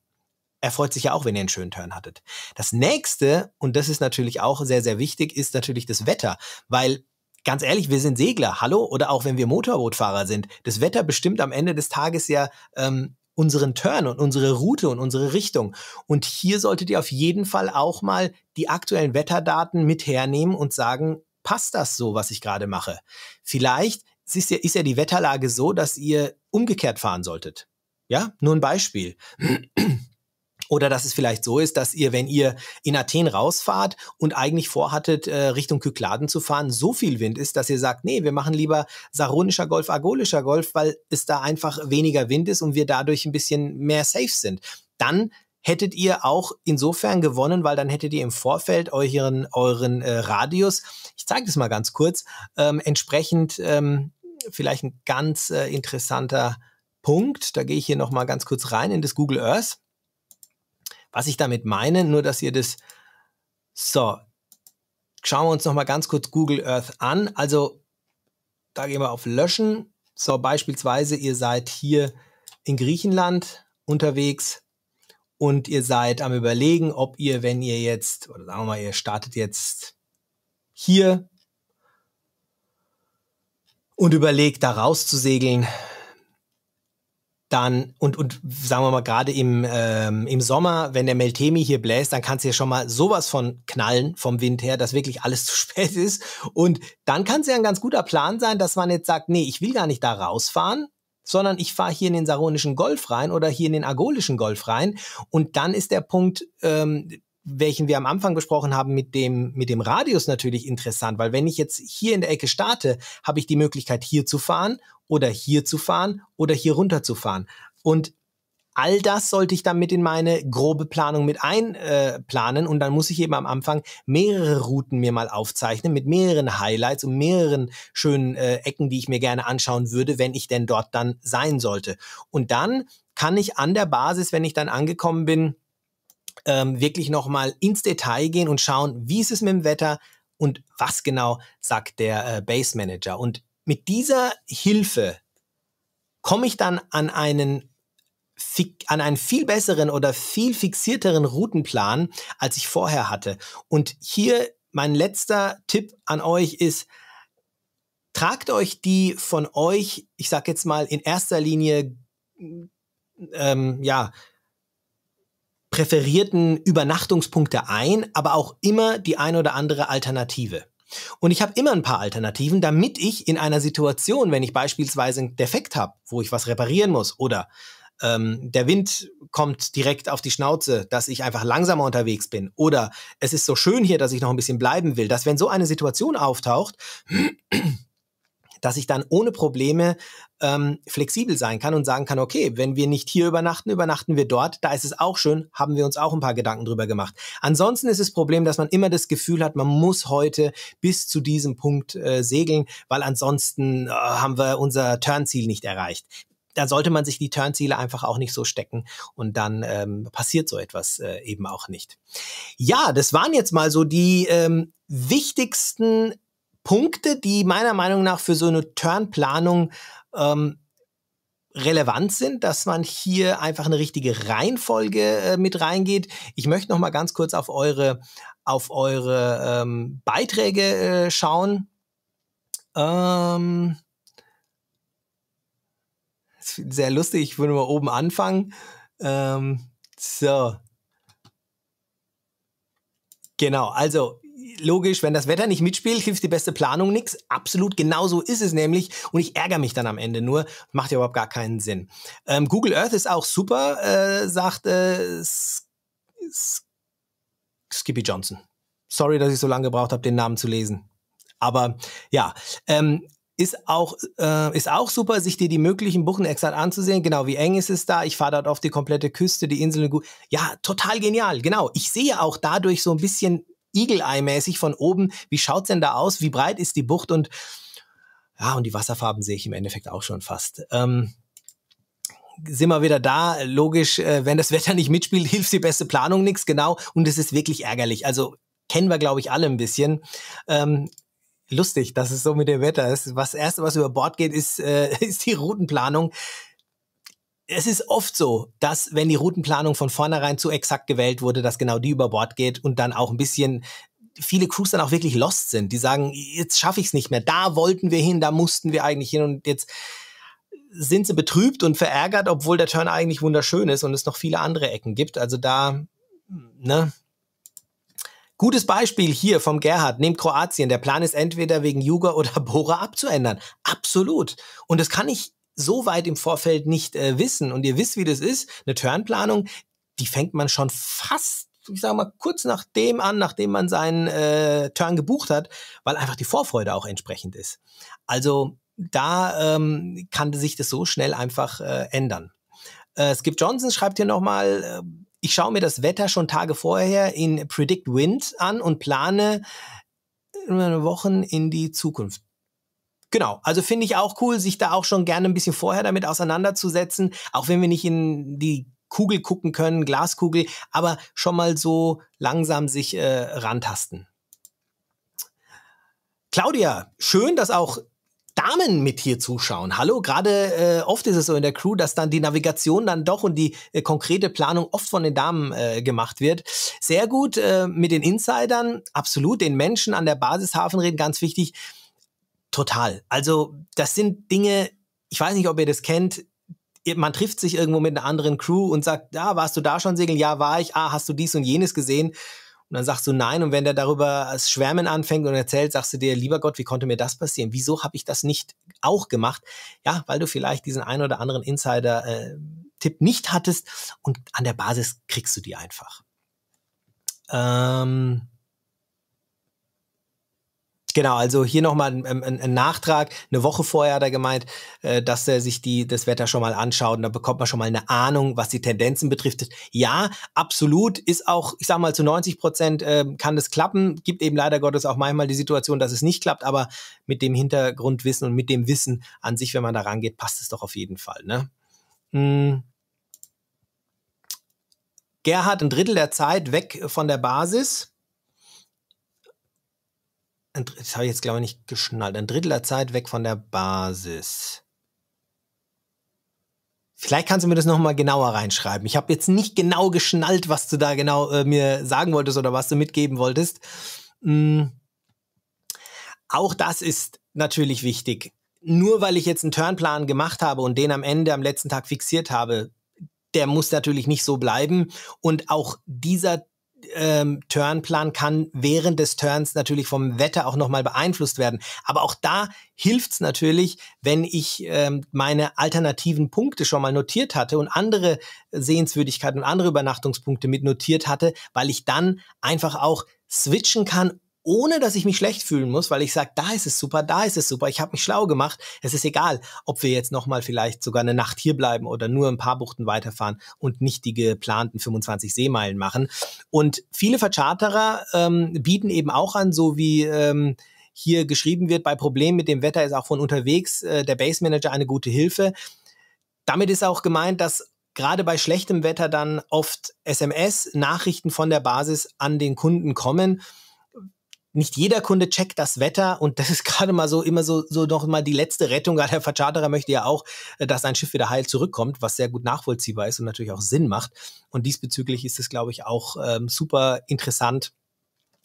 er freut sich ja auch, wenn ihr einen schönen Turn hattet. Das nächste, und das ist natürlich auch sehr, sehr wichtig, ist natürlich das Wetter, weil ganz ehrlich, wir sind Segler, hallo, oder auch wenn wir Motorbootfahrer sind, das Wetter bestimmt am Ende des Tages ja ähm, unseren Turn und unsere Route und unsere Richtung. Und hier solltet ihr auf jeden Fall auch mal die aktuellen Wetterdaten mit hernehmen und sagen, passt das so, was ich gerade mache? Vielleicht ist ja, ist ja die Wetterlage so, dass ihr umgekehrt fahren solltet. Ja, nur ein Beispiel. Oder dass es vielleicht so ist, dass ihr, wenn ihr in Athen rausfahrt und eigentlich vorhattet, äh, Richtung Kykladen zu fahren, so viel Wind ist, dass ihr sagt, nee, wir machen lieber saronischer Golf, agolischer Golf, weil es da einfach weniger Wind ist und wir dadurch ein bisschen mehr safe sind. Dann hättet ihr auch insofern gewonnen, weil dann hättet ihr im Vorfeld euren, euren äh, Radius, ich zeige das mal ganz kurz, ähm, entsprechend ähm, vielleicht ein ganz äh, interessanter Punkt. Da gehe ich hier nochmal ganz kurz rein in das Google Earth. Was ich damit meine, nur dass ihr das... So, schauen wir uns nochmal ganz kurz Google Earth an. Also da gehen wir auf Löschen. So, beispielsweise, ihr seid hier in Griechenland unterwegs und ihr seid am Überlegen, ob ihr, wenn ihr jetzt, oder sagen wir mal, ihr startet jetzt hier und überlegt, da raus zu segeln, dann und, und sagen wir mal gerade im, ähm, im Sommer, wenn der Meltemi hier bläst, dann kann es ja schon mal sowas von knallen vom Wind her, dass wirklich alles zu spät ist. Und dann kann es ja ein ganz guter Plan sein, dass man jetzt sagt, nee, ich will gar nicht da rausfahren, sondern ich fahre hier in den Saronischen Golf rein oder hier in den Argolischen Golf rein. Und dann ist der Punkt, ähm, welchen wir am Anfang besprochen haben, mit dem, mit dem Radius natürlich interessant, weil wenn ich jetzt hier in der Ecke starte, habe ich die Möglichkeit, hier zu fahren oder hier zu fahren oder hier runter zu fahren. Und all das sollte ich dann mit in meine grobe Planung mit einplanen äh, und dann muss ich eben am Anfang mehrere Routen mir mal aufzeichnen mit mehreren Highlights und mehreren schönen äh, Ecken, die ich mir gerne anschauen würde, wenn ich denn dort dann sein sollte. Und dann kann ich an der Basis, wenn ich dann angekommen bin, ähm, wirklich nochmal ins Detail gehen und schauen, wie ist es mit dem Wetter und was genau sagt der äh, Base Manager. Und mit dieser Hilfe komme ich dann an einen an einen viel besseren oder viel fixierteren Routenplan, als ich vorher hatte. Und hier mein letzter Tipp an euch ist, tragt euch die von euch, ich sag jetzt mal in erster Linie, ähm, ja, präferierten Übernachtungspunkte ein, aber auch immer die ein oder andere Alternative. Und ich habe immer ein paar Alternativen, damit ich in einer Situation, wenn ich beispielsweise einen Defekt habe, wo ich was reparieren muss oder ähm, der Wind kommt direkt auf die Schnauze, dass ich einfach langsamer unterwegs bin oder es ist so schön hier, dass ich noch ein bisschen bleiben will, dass wenn so eine Situation auftaucht, dass ich dann ohne Probleme ähm, flexibel sein kann und sagen kann, okay, wenn wir nicht hier übernachten, übernachten wir dort, da ist es auch schön, haben wir uns auch ein paar Gedanken drüber gemacht. Ansonsten ist das Problem, dass man immer das Gefühl hat, man muss heute bis zu diesem Punkt äh, segeln, weil ansonsten äh, haben wir unser Turnziel nicht erreicht. Da sollte man sich die Turnziele einfach auch nicht so stecken und dann ähm, passiert so etwas äh, eben auch nicht. Ja, das waren jetzt mal so die ähm, wichtigsten Punkte, die meiner Meinung nach für so eine Turnplanung ähm, relevant sind, dass man hier einfach eine richtige Reihenfolge äh, mit reingeht. Ich möchte noch mal ganz kurz auf eure auf eure ähm, Beiträge äh, schauen. Ähm, sehr lustig. Ich würde mal oben anfangen. Ähm, so. Genau, also logisch, wenn das Wetter nicht mitspielt, hilft die beste Planung nichts. Absolut, genau so ist es nämlich. Und ich ärgere mich dann am Ende nur. Macht ja überhaupt gar keinen Sinn. Ähm, Google Earth ist auch super, äh, sagt äh, Skippy Johnson. Sorry, dass ich so lange gebraucht habe, den Namen zu lesen. Aber ja, ähm, ist auch, äh, ist auch super, sich dir die möglichen Buchen exakt anzusehen. Genau, wie eng ist es da? Ich fahre dort auf die komplette Küste, die Inseln. Ja, total genial. Genau. Ich sehe auch dadurch so ein bisschen Eagle-Eye-mäßig von oben, wie schaut's denn da aus, wie breit ist die Bucht und ja, und die Wasserfarben sehe ich im Endeffekt auch schon fast. Ähm, sind wir wieder da, logisch, äh, wenn das Wetter nicht mitspielt, hilft die beste Planung nichts, genau, und es ist wirklich ärgerlich. Also kennen wir, glaube ich, alle ein bisschen. Ähm, lustig, dass es so mit dem Wetter ist. Was erste, was über Bord geht, ist, äh, ist die Routenplanung es ist oft so, dass wenn die Routenplanung von vornherein zu exakt gewählt wurde, dass genau die über Bord geht und dann auch ein bisschen viele Crews dann auch wirklich lost sind. Die sagen, jetzt schaffe ich es nicht mehr. Da wollten wir hin, da mussten wir eigentlich hin und jetzt sind sie betrübt und verärgert, obwohl der Turn eigentlich wunderschön ist und es noch viele andere Ecken gibt. Also da, ne, Gutes Beispiel hier vom Gerhard. Nehmt Kroatien. Der Plan ist entweder wegen Juga oder Bora abzuändern. Absolut. Und das kann ich so weit im Vorfeld nicht äh, wissen und ihr wisst, wie das ist, eine Turnplanung, die fängt man schon fast ich sage mal, kurz nach dem an, nachdem man seinen äh, Turn gebucht hat, weil einfach die Vorfreude auch entsprechend ist. Also da ähm, kann sich das so schnell einfach äh, ändern. Äh, Skip Johnson schreibt hier nochmal, äh, ich schaue mir das Wetter schon Tage vorher in Predict Wind an und plane äh, Wochen in die Zukunft. Genau, also finde ich auch cool, sich da auch schon gerne ein bisschen vorher damit auseinanderzusetzen, auch wenn wir nicht in die Kugel gucken können, Glaskugel, aber schon mal so langsam sich äh, rantasten. Claudia, schön, dass auch Damen mit hier zuschauen. Hallo, gerade äh, oft ist es so in der Crew, dass dann die Navigation dann doch und die äh, konkrete Planung oft von den Damen äh, gemacht wird. Sehr gut äh, mit den Insidern, absolut, den Menschen an der Basis Hafenreden, ganz wichtig. Total. Also das sind Dinge, ich weiß nicht, ob ihr das kennt. Man trifft sich irgendwo mit einer anderen Crew und sagt, ja, warst du da schon segeln? Ja, war ich. Ah, hast du dies und jenes gesehen? Und dann sagst du nein. Und wenn der darüber das Schwärmen anfängt und erzählt, sagst du dir, lieber Gott, wie konnte mir das passieren? Wieso habe ich das nicht auch gemacht? Ja, weil du vielleicht diesen einen oder anderen Insider-Tipp äh, nicht hattest und an der Basis kriegst du die einfach. Ähm Genau, also hier nochmal ein, ein, ein, Nachtrag. Eine Woche vorher hat er gemeint, äh, dass er sich die, das Wetter schon mal anschaut und da bekommt man schon mal eine Ahnung, was die Tendenzen betrifft. Ja, absolut, ist auch, ich sag mal, zu 90 Prozent äh, kann das klappen. Gibt eben leider Gottes auch manchmal die Situation, dass es nicht klappt, aber mit dem Hintergrundwissen und mit dem Wissen an sich, wenn man da rangeht, passt es doch auf jeden Fall. Ne? Hm. Gerhard ein Drittel der Zeit weg von der Basis das habe ich jetzt glaube ich nicht geschnallt, ein Drittel der Zeit weg von der Basis. Vielleicht kannst du mir das nochmal genauer reinschreiben. Ich habe jetzt nicht genau geschnallt, was du da genau äh, mir sagen wolltest oder was du mitgeben wolltest. Mhm. Auch das ist natürlich wichtig. Nur weil ich jetzt einen Turnplan gemacht habe und den am Ende, am letzten Tag fixiert habe, der muss natürlich nicht so bleiben. Und auch dieser ähm, Turnplan kann während des Turns natürlich vom Wetter auch nochmal beeinflusst werden. Aber auch da hilft's natürlich, wenn ich ähm, meine alternativen Punkte schon mal notiert hatte und andere Sehenswürdigkeiten und andere Übernachtungspunkte mit notiert hatte, weil ich dann einfach auch switchen kann ohne dass ich mich schlecht fühlen muss, weil ich sage, da ist es super, da ist es super, ich habe mich schlau gemacht. Es ist egal, ob wir jetzt nochmal vielleicht sogar eine Nacht hier bleiben oder nur ein paar Buchten weiterfahren und nicht die geplanten 25 Seemeilen machen. Und viele Vercharterer ähm, bieten eben auch an, so wie... Ähm, hier geschrieben wird, bei Problemen mit dem Wetter ist auch von unterwegs äh, der Base Manager eine gute Hilfe. Damit ist auch gemeint, dass gerade bei schlechtem Wetter dann oft SMS-Nachrichten von der Basis an den Kunden kommen nicht jeder Kunde checkt das Wetter und das ist gerade mal so immer so, so noch mal die letzte Rettung. Gerade der Vercharterer möchte ja auch, äh, dass sein Schiff wieder heil zurückkommt, was sehr gut nachvollziehbar ist und natürlich auch Sinn macht. Und diesbezüglich ist es, glaube ich, auch ähm, super interessant,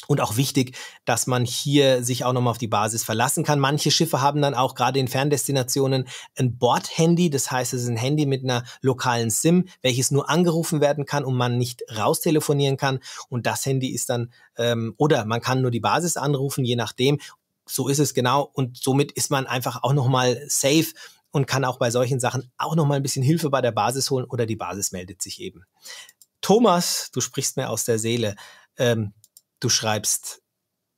und auch wichtig, dass man hier sich auch nochmal auf die Basis verlassen kann. Manche Schiffe haben dann auch gerade in Ferndestinationen ein Bordhandy. Das heißt, es ist ein Handy mit einer lokalen SIM, welches nur angerufen werden kann und man nicht raustelefonieren kann. Und das Handy ist dann, ähm, oder man kann nur die Basis anrufen, je nachdem. So ist es genau. Und somit ist man einfach auch nochmal safe und kann auch bei solchen Sachen auch nochmal ein bisschen Hilfe bei der Basis holen oder die Basis meldet sich eben. Thomas, du sprichst mir aus der Seele. Ähm, du schreibst,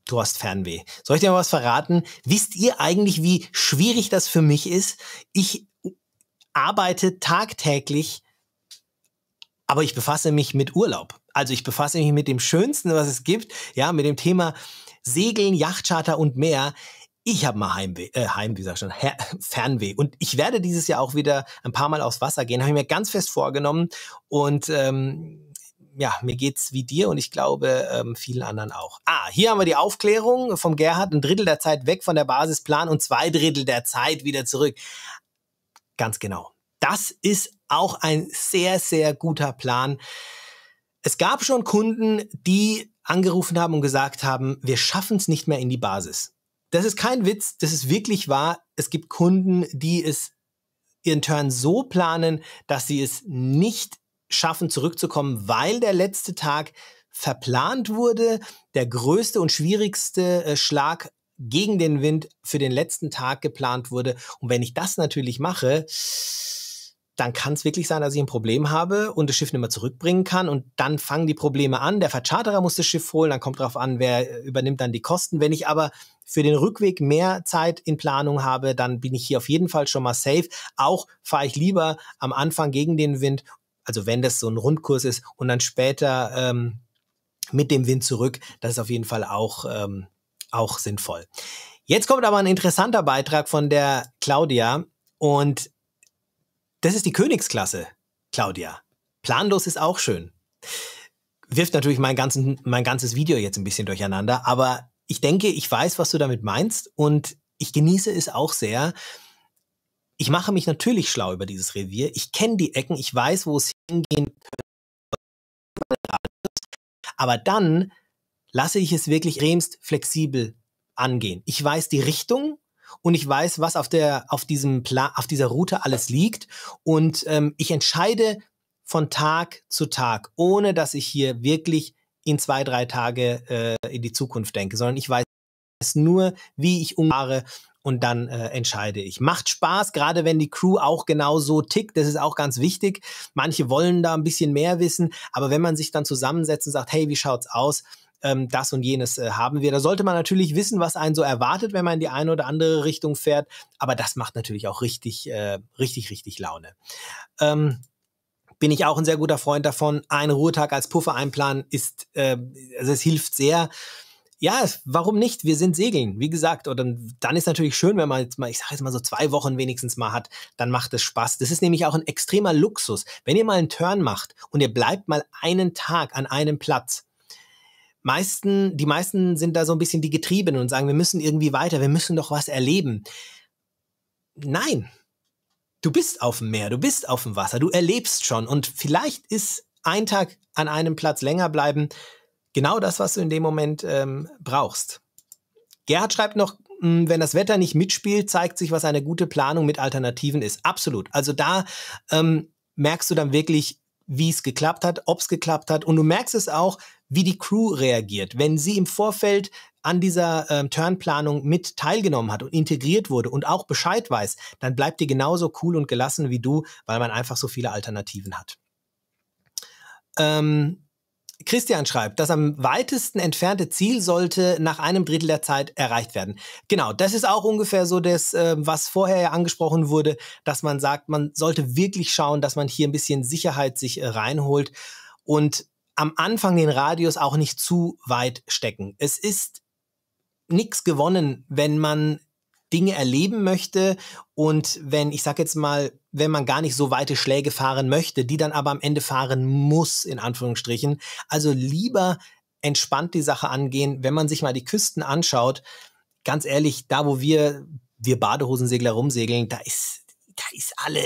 du hast Fernweh. Soll ich dir mal was verraten? Wisst ihr eigentlich, wie schwierig das für mich ist? Ich arbeite tagtäglich, aber ich befasse mich mit Urlaub. Also ich befasse mich mit dem Schönsten, was es gibt, ja, mit dem Thema Segeln, Yachtcharter und mehr. Ich habe mal Heimweh, äh, Heimweh sag ich schon, Her Fernweh. Und ich werde dieses Jahr auch wieder ein paar Mal aufs Wasser gehen. Habe ich mir ganz fest vorgenommen. Und ähm, ja, mir geht's wie dir und ich glaube ähm, vielen anderen auch. Ah, hier haben wir die Aufklärung vom Gerhard. Ein Drittel der Zeit weg von der Basisplan und zwei Drittel der Zeit wieder zurück. Ganz genau. Das ist auch ein sehr, sehr guter Plan. Es gab schon Kunden, die angerufen haben und gesagt haben, wir schaffen es nicht mehr in die Basis. Das ist kein Witz, das ist wirklich wahr. Es gibt Kunden, die es ihren Turn so planen, dass sie es nicht schaffen, zurückzukommen, weil der letzte Tag verplant wurde. Der größte und schwierigste äh, Schlag gegen den Wind für den letzten Tag geplant wurde. Und wenn ich das natürlich mache, dann kann es wirklich sein, dass ich ein Problem habe und das Schiff nicht mehr zurückbringen kann. Und dann fangen die Probleme an. Der Vercharterer muss das Schiff holen. Dann kommt darauf an, wer äh, übernimmt dann die Kosten. Wenn ich aber für den Rückweg mehr Zeit in Planung habe, dann bin ich hier auf jeden Fall schon mal safe. Auch fahre ich lieber am Anfang gegen den Wind also wenn das so ein Rundkurs ist und dann später ähm, mit dem Wind zurück, das ist auf jeden Fall auch, ähm, auch sinnvoll. Jetzt kommt aber ein interessanter Beitrag von der Claudia und das ist die Königsklasse, Claudia. Planlos ist auch schön. Wirft natürlich mein, ganzen, mein ganzes Video jetzt ein bisschen durcheinander, aber ich denke, ich weiß, was du damit meinst und ich genieße es auch sehr, ich mache mich natürlich schlau über dieses Revier. Ich kenne die Ecken, ich weiß, wo es hingehen könnte. Aber dann lasse ich es wirklich extremst flexibel angehen. Ich weiß die Richtung und ich weiß, was auf, der, auf, diesem Pla auf dieser Route alles liegt. Und ähm, ich entscheide von Tag zu Tag, ohne dass ich hier wirklich in zwei, drei Tage äh, in die Zukunft denke, sondern ich weiß nur, wie ich umfahre und dann äh, entscheide ich. Macht Spaß, gerade wenn die Crew auch genau so tickt, das ist auch ganz wichtig. Manche wollen da ein bisschen mehr wissen, aber wenn man sich dann zusammensetzt und sagt, hey, wie schaut's aus? Ähm, das und jenes äh, haben wir. Da sollte man natürlich wissen, was einen so erwartet, wenn man in die eine oder andere Richtung fährt. Aber das macht natürlich auch richtig, äh, richtig, richtig Laune. Ähm, bin ich auch ein sehr guter Freund davon. Ein Ruhetag als Puffer einplanen ist, äh, also es hilft sehr ja, warum nicht? Wir sind Segeln, wie gesagt. Und dann, dann ist natürlich schön, wenn man jetzt mal, ich sage jetzt mal so zwei Wochen wenigstens mal hat, dann macht es Spaß. Das ist nämlich auch ein extremer Luxus. Wenn ihr mal einen Turn macht und ihr bleibt mal einen Tag an einem Platz, meisten, die meisten sind da so ein bisschen die Getriebenen und sagen, wir müssen irgendwie weiter, wir müssen doch was erleben. Nein, du bist auf dem Meer, du bist auf dem Wasser, du erlebst schon. Und vielleicht ist ein Tag an einem Platz länger bleiben genau das, was du in dem Moment ähm, brauchst. Gerhard schreibt noch, hm, wenn das Wetter nicht mitspielt, zeigt sich, was eine gute Planung mit Alternativen ist. Absolut. Also da ähm, merkst du dann wirklich, wie es geklappt hat, ob es geklappt hat. Und du merkst es auch, wie die Crew reagiert. Wenn sie im Vorfeld an dieser ähm, Turnplanung mit teilgenommen hat und integriert wurde und auch Bescheid weiß, dann bleibt die genauso cool und gelassen wie du, weil man einfach so viele Alternativen hat. Ähm, Christian schreibt, das am weitesten entfernte Ziel sollte nach einem Drittel der Zeit erreicht werden. Genau, das ist auch ungefähr so das, äh, was vorher ja angesprochen wurde, dass man sagt, man sollte wirklich schauen, dass man hier ein bisschen Sicherheit sich äh, reinholt und am Anfang den Radius auch nicht zu weit stecken. Es ist nichts gewonnen, wenn man Dinge erleben möchte und wenn, ich sag jetzt mal, wenn man gar nicht so weite Schläge fahren möchte, die dann aber am Ende fahren muss, in Anführungsstrichen. Also lieber entspannt die Sache angehen. Wenn man sich mal die Küsten anschaut, ganz ehrlich, da wo wir, wir Badehosensegler rumsegeln, da ist, da ist alle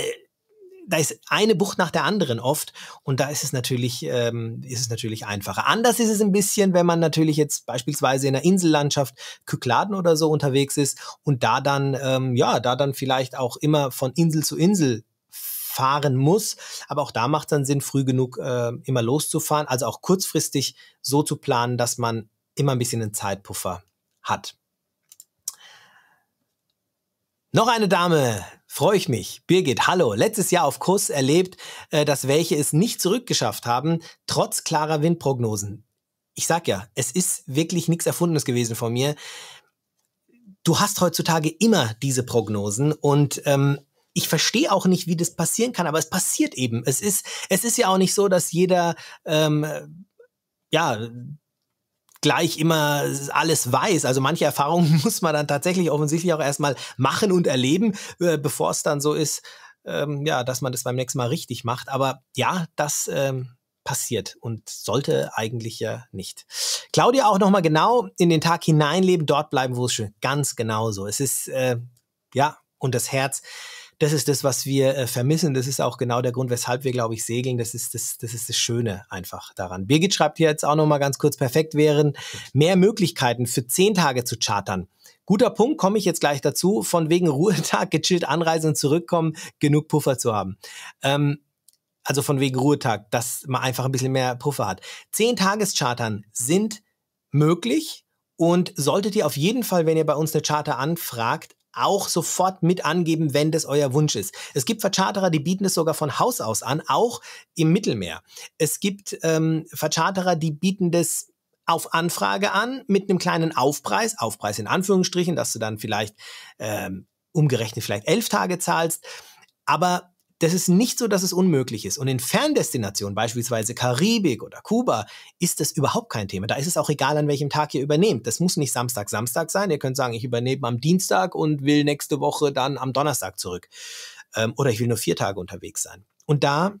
da ist eine Bucht nach der anderen oft und da ist es natürlich, ähm, ist es natürlich einfacher. Anders ist es ein bisschen, wenn man natürlich jetzt beispielsweise in einer Insellandschaft Kykladen oder so unterwegs ist und da dann, ähm, ja, da dann vielleicht auch immer von Insel zu Insel fahren muss. Aber auch da macht es dann Sinn, früh genug äh, immer loszufahren. Also auch kurzfristig so zu planen, dass man immer ein bisschen einen Zeitpuffer hat. Noch eine Dame, freue ich mich. Birgit, hallo. Letztes Jahr auf Kurs erlebt, äh, dass welche es nicht zurückgeschafft haben, trotz klarer Windprognosen. Ich sag ja, es ist wirklich nichts Erfundenes gewesen von mir. Du hast heutzutage immer diese Prognosen und ähm, ich verstehe auch nicht, wie das passieren kann, aber es passiert eben. Es ist, es ist ja auch nicht so, dass jeder ähm, ja, gleich immer alles weiß. Also manche Erfahrungen muss man dann tatsächlich offensichtlich auch erstmal machen und erleben, äh, bevor es dann so ist, ähm, ja, dass man das beim nächsten Mal richtig macht. Aber ja, das ähm, passiert und sollte eigentlich ja nicht. Claudia auch nochmal genau in den Tag hineinleben, dort bleiben, wo es schön. Ganz genau so. Es ist, äh, ja, und das Herz das ist das, was wir äh, vermissen. Das ist auch genau der Grund, weshalb wir, glaube ich, segeln. Das ist das, das ist das Schöne einfach daran. Birgit schreibt hier jetzt auch nochmal ganz kurz: Perfekt wären mehr Möglichkeiten für zehn Tage zu chartern. Guter Punkt, komme ich jetzt gleich dazu. Von wegen Ruhetag, gechillt anreisen und zurückkommen, genug Puffer zu haben. Ähm, also von wegen Ruhetag, dass man einfach ein bisschen mehr Puffer hat. Zehn Tageschartern sind möglich und solltet ihr auf jeden Fall, wenn ihr bei uns eine Charter anfragt, auch sofort mit angeben, wenn das euer Wunsch ist. Es gibt Vercharterer, die bieten es sogar von Haus aus an, auch im Mittelmeer. Es gibt ähm, Vercharterer, die bieten das auf Anfrage an mit einem kleinen Aufpreis, Aufpreis in Anführungsstrichen, dass du dann vielleicht ähm, umgerechnet vielleicht elf Tage zahlst. Aber das ist nicht so, dass es unmöglich ist. Und in Ferndestinationen, beispielsweise Karibik oder Kuba, ist das überhaupt kein Thema. Da ist es auch egal, an welchem Tag ihr übernehmt. Das muss nicht Samstag, Samstag sein. Ihr könnt sagen, ich übernehme am Dienstag und will nächste Woche dann am Donnerstag zurück. Ähm, oder ich will nur vier Tage unterwegs sein. Und da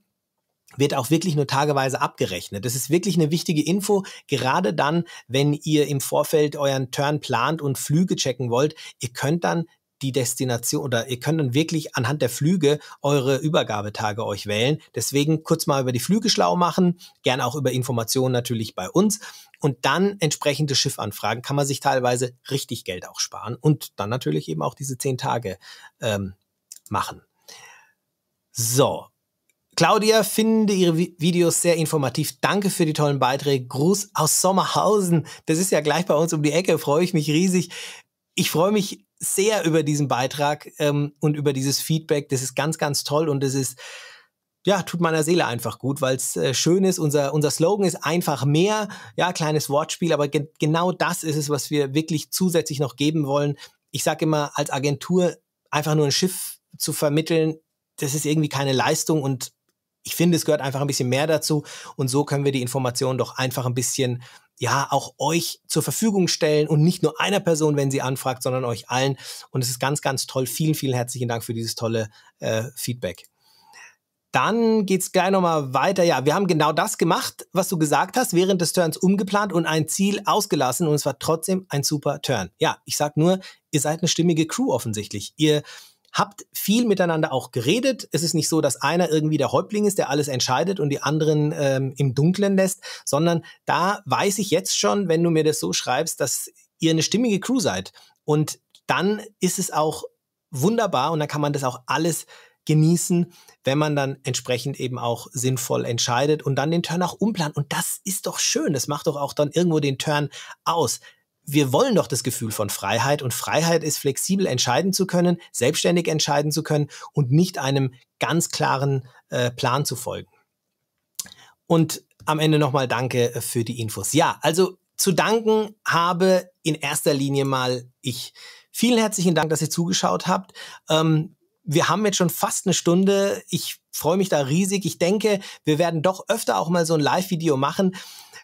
wird auch wirklich nur tageweise abgerechnet. Das ist wirklich eine wichtige Info, gerade dann, wenn ihr im Vorfeld euren Turn plant und Flüge checken wollt. Ihr könnt dann die Destination oder ihr könnt dann wirklich anhand der Flüge eure Übergabetage euch wählen. Deswegen kurz mal über die Flüge schlau machen, gerne auch über Informationen natürlich bei uns und dann entsprechende Schiffanfragen kann man sich teilweise richtig Geld auch sparen und dann natürlich eben auch diese zehn Tage ähm, machen. So, Claudia, finde Ihre Videos sehr informativ. Danke für die tollen Beiträge. Gruß aus Sommerhausen. Das ist ja gleich bei uns um die Ecke. Freue ich mich riesig. Ich freue mich sehr über diesen Beitrag ähm, und über dieses Feedback. Das ist ganz, ganz toll und das ist, ja, tut meiner Seele einfach gut, weil es äh, schön ist. Unser, unser Slogan ist einfach mehr, ja, kleines Wortspiel, aber ge genau das ist es, was wir wirklich zusätzlich noch geben wollen. Ich sage immer, als Agentur einfach nur ein Schiff zu vermitteln, das ist irgendwie keine Leistung und ich finde, es gehört einfach ein bisschen mehr dazu und so können wir die Informationen doch einfach ein bisschen ja auch euch zur Verfügung stellen und nicht nur einer Person, wenn sie anfragt, sondern euch allen. Und es ist ganz, ganz toll. Vielen, vielen herzlichen Dank für dieses tolle äh, Feedback. Dann geht es gleich nochmal weiter. Ja, wir haben genau das gemacht, was du gesagt hast, während des Turns umgeplant und ein Ziel ausgelassen und es war trotzdem ein super Turn. Ja, ich sag nur, ihr seid eine stimmige Crew offensichtlich. Ihr habt viel miteinander auch geredet. Es ist nicht so, dass einer irgendwie der Häuptling ist, der alles entscheidet und die anderen ähm, im Dunklen lässt, sondern da weiß ich jetzt schon, wenn du mir das so schreibst, dass ihr eine stimmige Crew seid. Und dann ist es auch wunderbar und dann kann man das auch alles genießen, wenn man dann entsprechend eben auch sinnvoll entscheidet und dann den Turn auch umplant. Und das ist doch schön. Das macht doch auch dann irgendwo den Turn aus wir wollen doch das Gefühl von Freiheit und Freiheit ist flexibel entscheiden zu können, selbstständig entscheiden zu können und nicht einem ganz klaren äh, Plan zu folgen. Und am Ende nochmal danke äh, für die Infos. Ja, also zu danken habe in erster Linie mal ich. Vielen herzlichen Dank, dass ihr zugeschaut habt. Ähm, wir haben jetzt schon fast eine Stunde. Ich freue mich da riesig. Ich denke, wir werden doch öfter auch mal so ein Live-Video machen.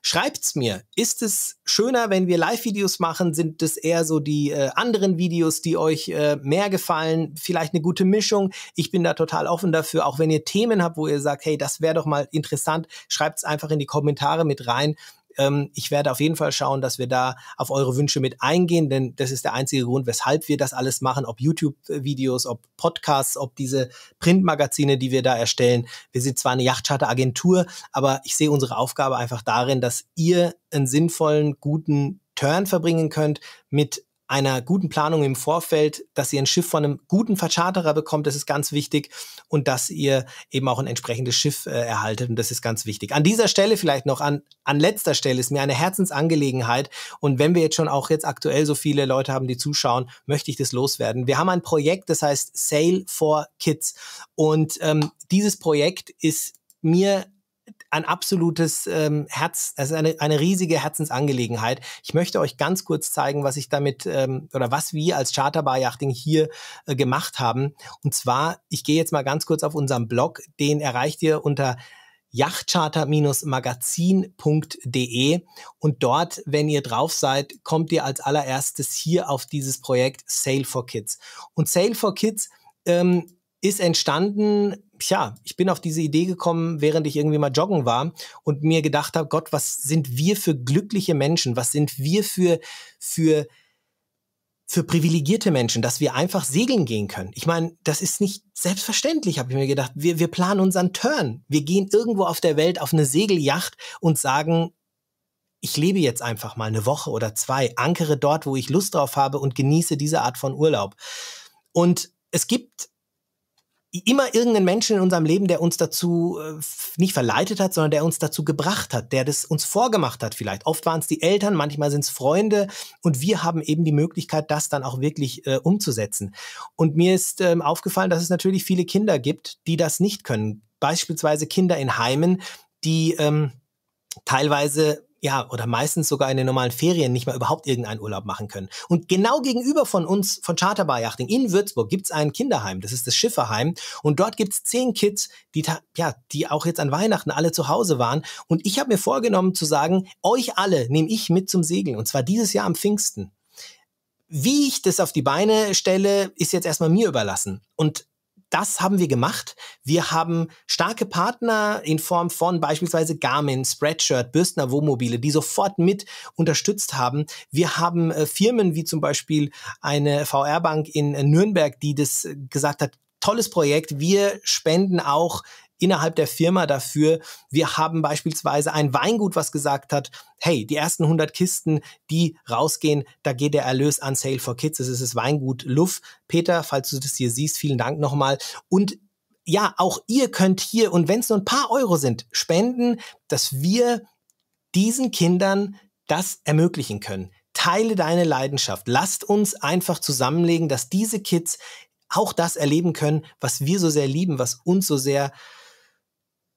Schreibt's mir. Ist es schöner, wenn wir Live-Videos machen? Sind es eher so die äh, anderen Videos, die euch äh, mehr gefallen? Vielleicht eine gute Mischung? Ich bin da total offen dafür. Auch wenn ihr Themen habt, wo ihr sagt, hey, das wäre doch mal interessant, schreibt's einfach in die Kommentare mit rein. Ähm, ich werde auf jeden Fall schauen, dass wir da auf eure Wünsche mit eingehen, denn das ist der einzige Grund, weshalb wir das alles machen, ob YouTube-Videos, ob Podcasts, ob diese Printmagazine, die wir da erstellen. Wir sind zwar eine Yachtcharter-Agentur, aber ich sehe unsere Aufgabe einfach darin, dass ihr einen sinnvollen, guten Turn verbringen könnt mit einer guten Planung im Vorfeld, dass ihr ein Schiff von einem guten Vercharterer bekommt, das ist ganz wichtig und dass ihr eben auch ein entsprechendes Schiff äh, erhaltet und das ist ganz wichtig. An dieser Stelle vielleicht noch an an letzter Stelle ist mir eine Herzensangelegenheit und wenn wir jetzt schon auch jetzt aktuell so viele Leute haben, die zuschauen, möchte ich das loswerden. Wir haben ein Projekt, das heißt Sale for Kids und ähm, dieses Projekt ist mir ein absolutes ähm, Herz, es also eine, eine riesige Herzensangelegenheit. Ich möchte euch ganz kurz zeigen, was ich damit ähm, oder was wir als Charterbar Yachting hier äh, gemacht haben. Und zwar, ich gehe jetzt mal ganz kurz auf unseren Blog, den erreicht ihr unter yachtcharter-magazin.de und dort, wenn ihr drauf seid, kommt ihr als allererstes hier auf dieses Projekt Sail for Kids. Und Sail for Kids ähm, ist entstanden, tja, ich bin auf diese Idee gekommen, während ich irgendwie mal joggen war und mir gedacht habe, Gott, was sind wir für glückliche Menschen? Was sind wir für, für, für privilegierte Menschen, dass wir einfach segeln gehen können. Ich meine, das ist nicht selbstverständlich, habe ich mir gedacht. Wir, wir planen unseren Turn. Wir gehen irgendwo auf der Welt auf eine Segeljacht und sagen, ich lebe jetzt einfach mal eine Woche oder zwei, ankere dort, wo ich Lust drauf habe und genieße diese Art von Urlaub. Und es gibt immer irgendeinen Menschen in unserem Leben, der uns dazu äh, nicht verleitet hat, sondern der uns dazu gebracht hat, der das uns vorgemacht hat vielleicht. Oft waren es die Eltern, manchmal sind es Freunde und wir haben eben die Möglichkeit, das dann auch wirklich äh, umzusetzen. Und mir ist ähm, aufgefallen, dass es natürlich viele Kinder gibt, die das nicht können. Beispielsweise Kinder in Heimen, die ähm, teilweise ja, oder meistens sogar in den normalen Ferien nicht mal überhaupt irgendeinen Urlaub machen können. Und genau gegenüber von uns, von Charterbarjachting in Würzburg, gibt's ein Kinderheim. Das ist das Schifferheim. Und dort gibt's zehn Kids, die, ja, die auch jetzt an Weihnachten alle zu Hause waren. Und ich habe mir vorgenommen zu sagen, euch alle nehme ich mit zum Segeln. Und zwar dieses Jahr am Pfingsten. Wie ich das auf die Beine stelle, ist jetzt erstmal mir überlassen. Und das haben wir gemacht. Wir haben starke Partner in Form von beispielsweise Garmin, Spreadshirt, Bürstner Wohnmobile, die sofort mit unterstützt haben. Wir haben äh, Firmen wie zum Beispiel eine VR-Bank in Nürnberg, die das äh, gesagt hat, tolles Projekt. Wir spenden auch innerhalb der Firma dafür. Wir haben beispielsweise ein Weingut, was gesagt hat, hey, die ersten 100 Kisten, die rausgehen, da geht der Erlös an Sale for Kids. Das ist das Weingut Luff. Peter, falls du das hier siehst, vielen Dank nochmal. Und ja, auch ihr könnt hier, und wenn es nur ein paar Euro sind, spenden, dass wir diesen Kindern das ermöglichen können. Teile deine Leidenschaft. Lasst uns einfach zusammenlegen, dass diese Kids auch das erleben können, was wir so sehr lieben, was uns so sehr äh,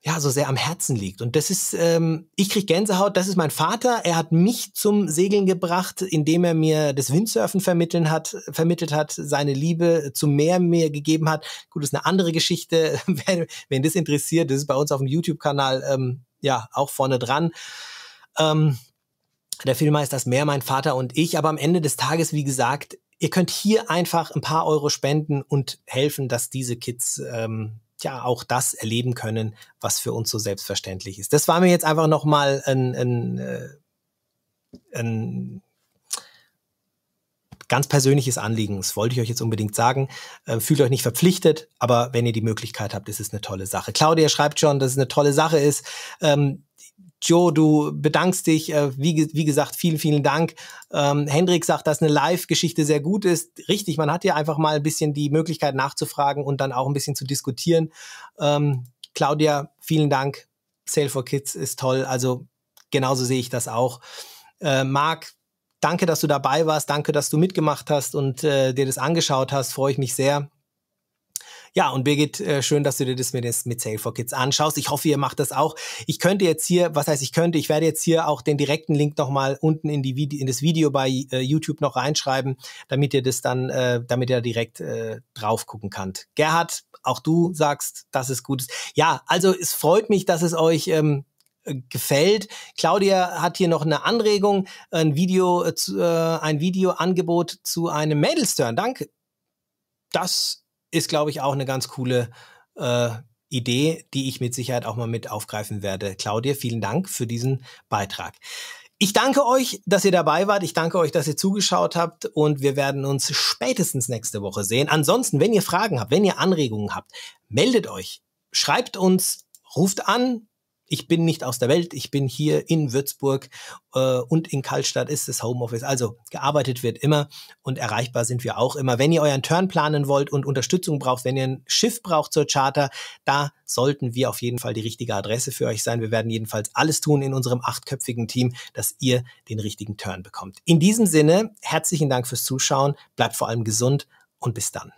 ja so sehr am Herzen liegt. Und das ist, ähm, ich krieg Gänsehaut. Das ist mein Vater. Er hat mich zum Segeln gebracht, indem er mir das Windsurfen vermitteln hat, vermittelt hat, seine Liebe zum Meer mir gegeben hat. Gut, das ist eine andere Geschichte. wenn, wenn das interessiert, das ist bei uns auf dem YouTube-Kanal ähm, ja auch vorne dran. Ähm, der Film heißt das Meer, mein Vater und ich. Aber am Ende des Tages, wie gesagt, ihr könnt hier einfach ein paar Euro spenden und helfen, dass diese Kids ähm, ja auch das erleben können, was für uns so selbstverständlich ist. Das war mir jetzt einfach nochmal ein, ein, äh, ein ganz persönliches Anliegen. Das wollte ich euch jetzt unbedingt sagen. Äh, fühlt euch nicht verpflichtet, aber wenn ihr die Möglichkeit habt, ist es eine tolle Sache. Claudia schreibt schon, dass es eine tolle Sache ist. Ähm, Joe, du bedankst dich. Äh, wie, wie gesagt, vielen, vielen Dank. Ähm, Hendrik sagt, dass eine Live-Geschichte sehr gut ist. Richtig, man hat ja einfach mal ein bisschen die Möglichkeit nachzufragen und dann auch ein bisschen zu diskutieren. Ähm, Claudia, vielen Dank. Sale for Kids ist toll. Also genauso sehe ich das auch. Äh, Marc, danke, dass du dabei warst. Danke, dass du mitgemacht hast und äh, dir das angeschaut hast. Freue ich mich sehr. Ja, und Birgit, äh, schön, dass du dir das mit, mit Sale for Kids anschaust. Ich hoffe, ihr macht das auch. Ich könnte jetzt hier, was heißt ich könnte, ich werde jetzt hier auch den direkten Link nochmal unten in, die Vide in das Video bei äh, YouTube noch reinschreiben, damit ihr das dann, äh, damit ihr da direkt äh, drauf gucken könnt. Gerhard, auch du sagst, dass es gut ist. Ja, also es freut mich, dass es euch ähm, äh, gefällt. Claudia hat hier noch eine Anregung, ein Video, äh, äh ein Videoangebot zu einem Mädelstern. Danke. Das ist, glaube ich, auch eine ganz coole äh, Idee, die ich mit Sicherheit auch mal mit aufgreifen werde. Claudia, vielen Dank für diesen Beitrag. Ich danke euch, dass ihr dabei wart. Ich danke euch, dass ihr zugeschaut habt und wir werden uns spätestens nächste Woche sehen. Ansonsten, wenn ihr Fragen habt, wenn ihr Anregungen habt, meldet euch, schreibt uns, ruft an, ich bin nicht aus der Welt, ich bin hier in Würzburg äh, und in Kaltstadt ist das Homeoffice. Also gearbeitet wird immer und erreichbar sind wir auch immer. Wenn ihr euren Turn planen wollt und Unterstützung braucht, wenn ihr ein Schiff braucht zur Charter, da sollten wir auf jeden Fall die richtige Adresse für euch sein. Wir werden jedenfalls alles tun in unserem achtköpfigen Team, dass ihr den richtigen Turn bekommt. In diesem Sinne, herzlichen Dank fürs Zuschauen, bleibt vor allem gesund und bis dann.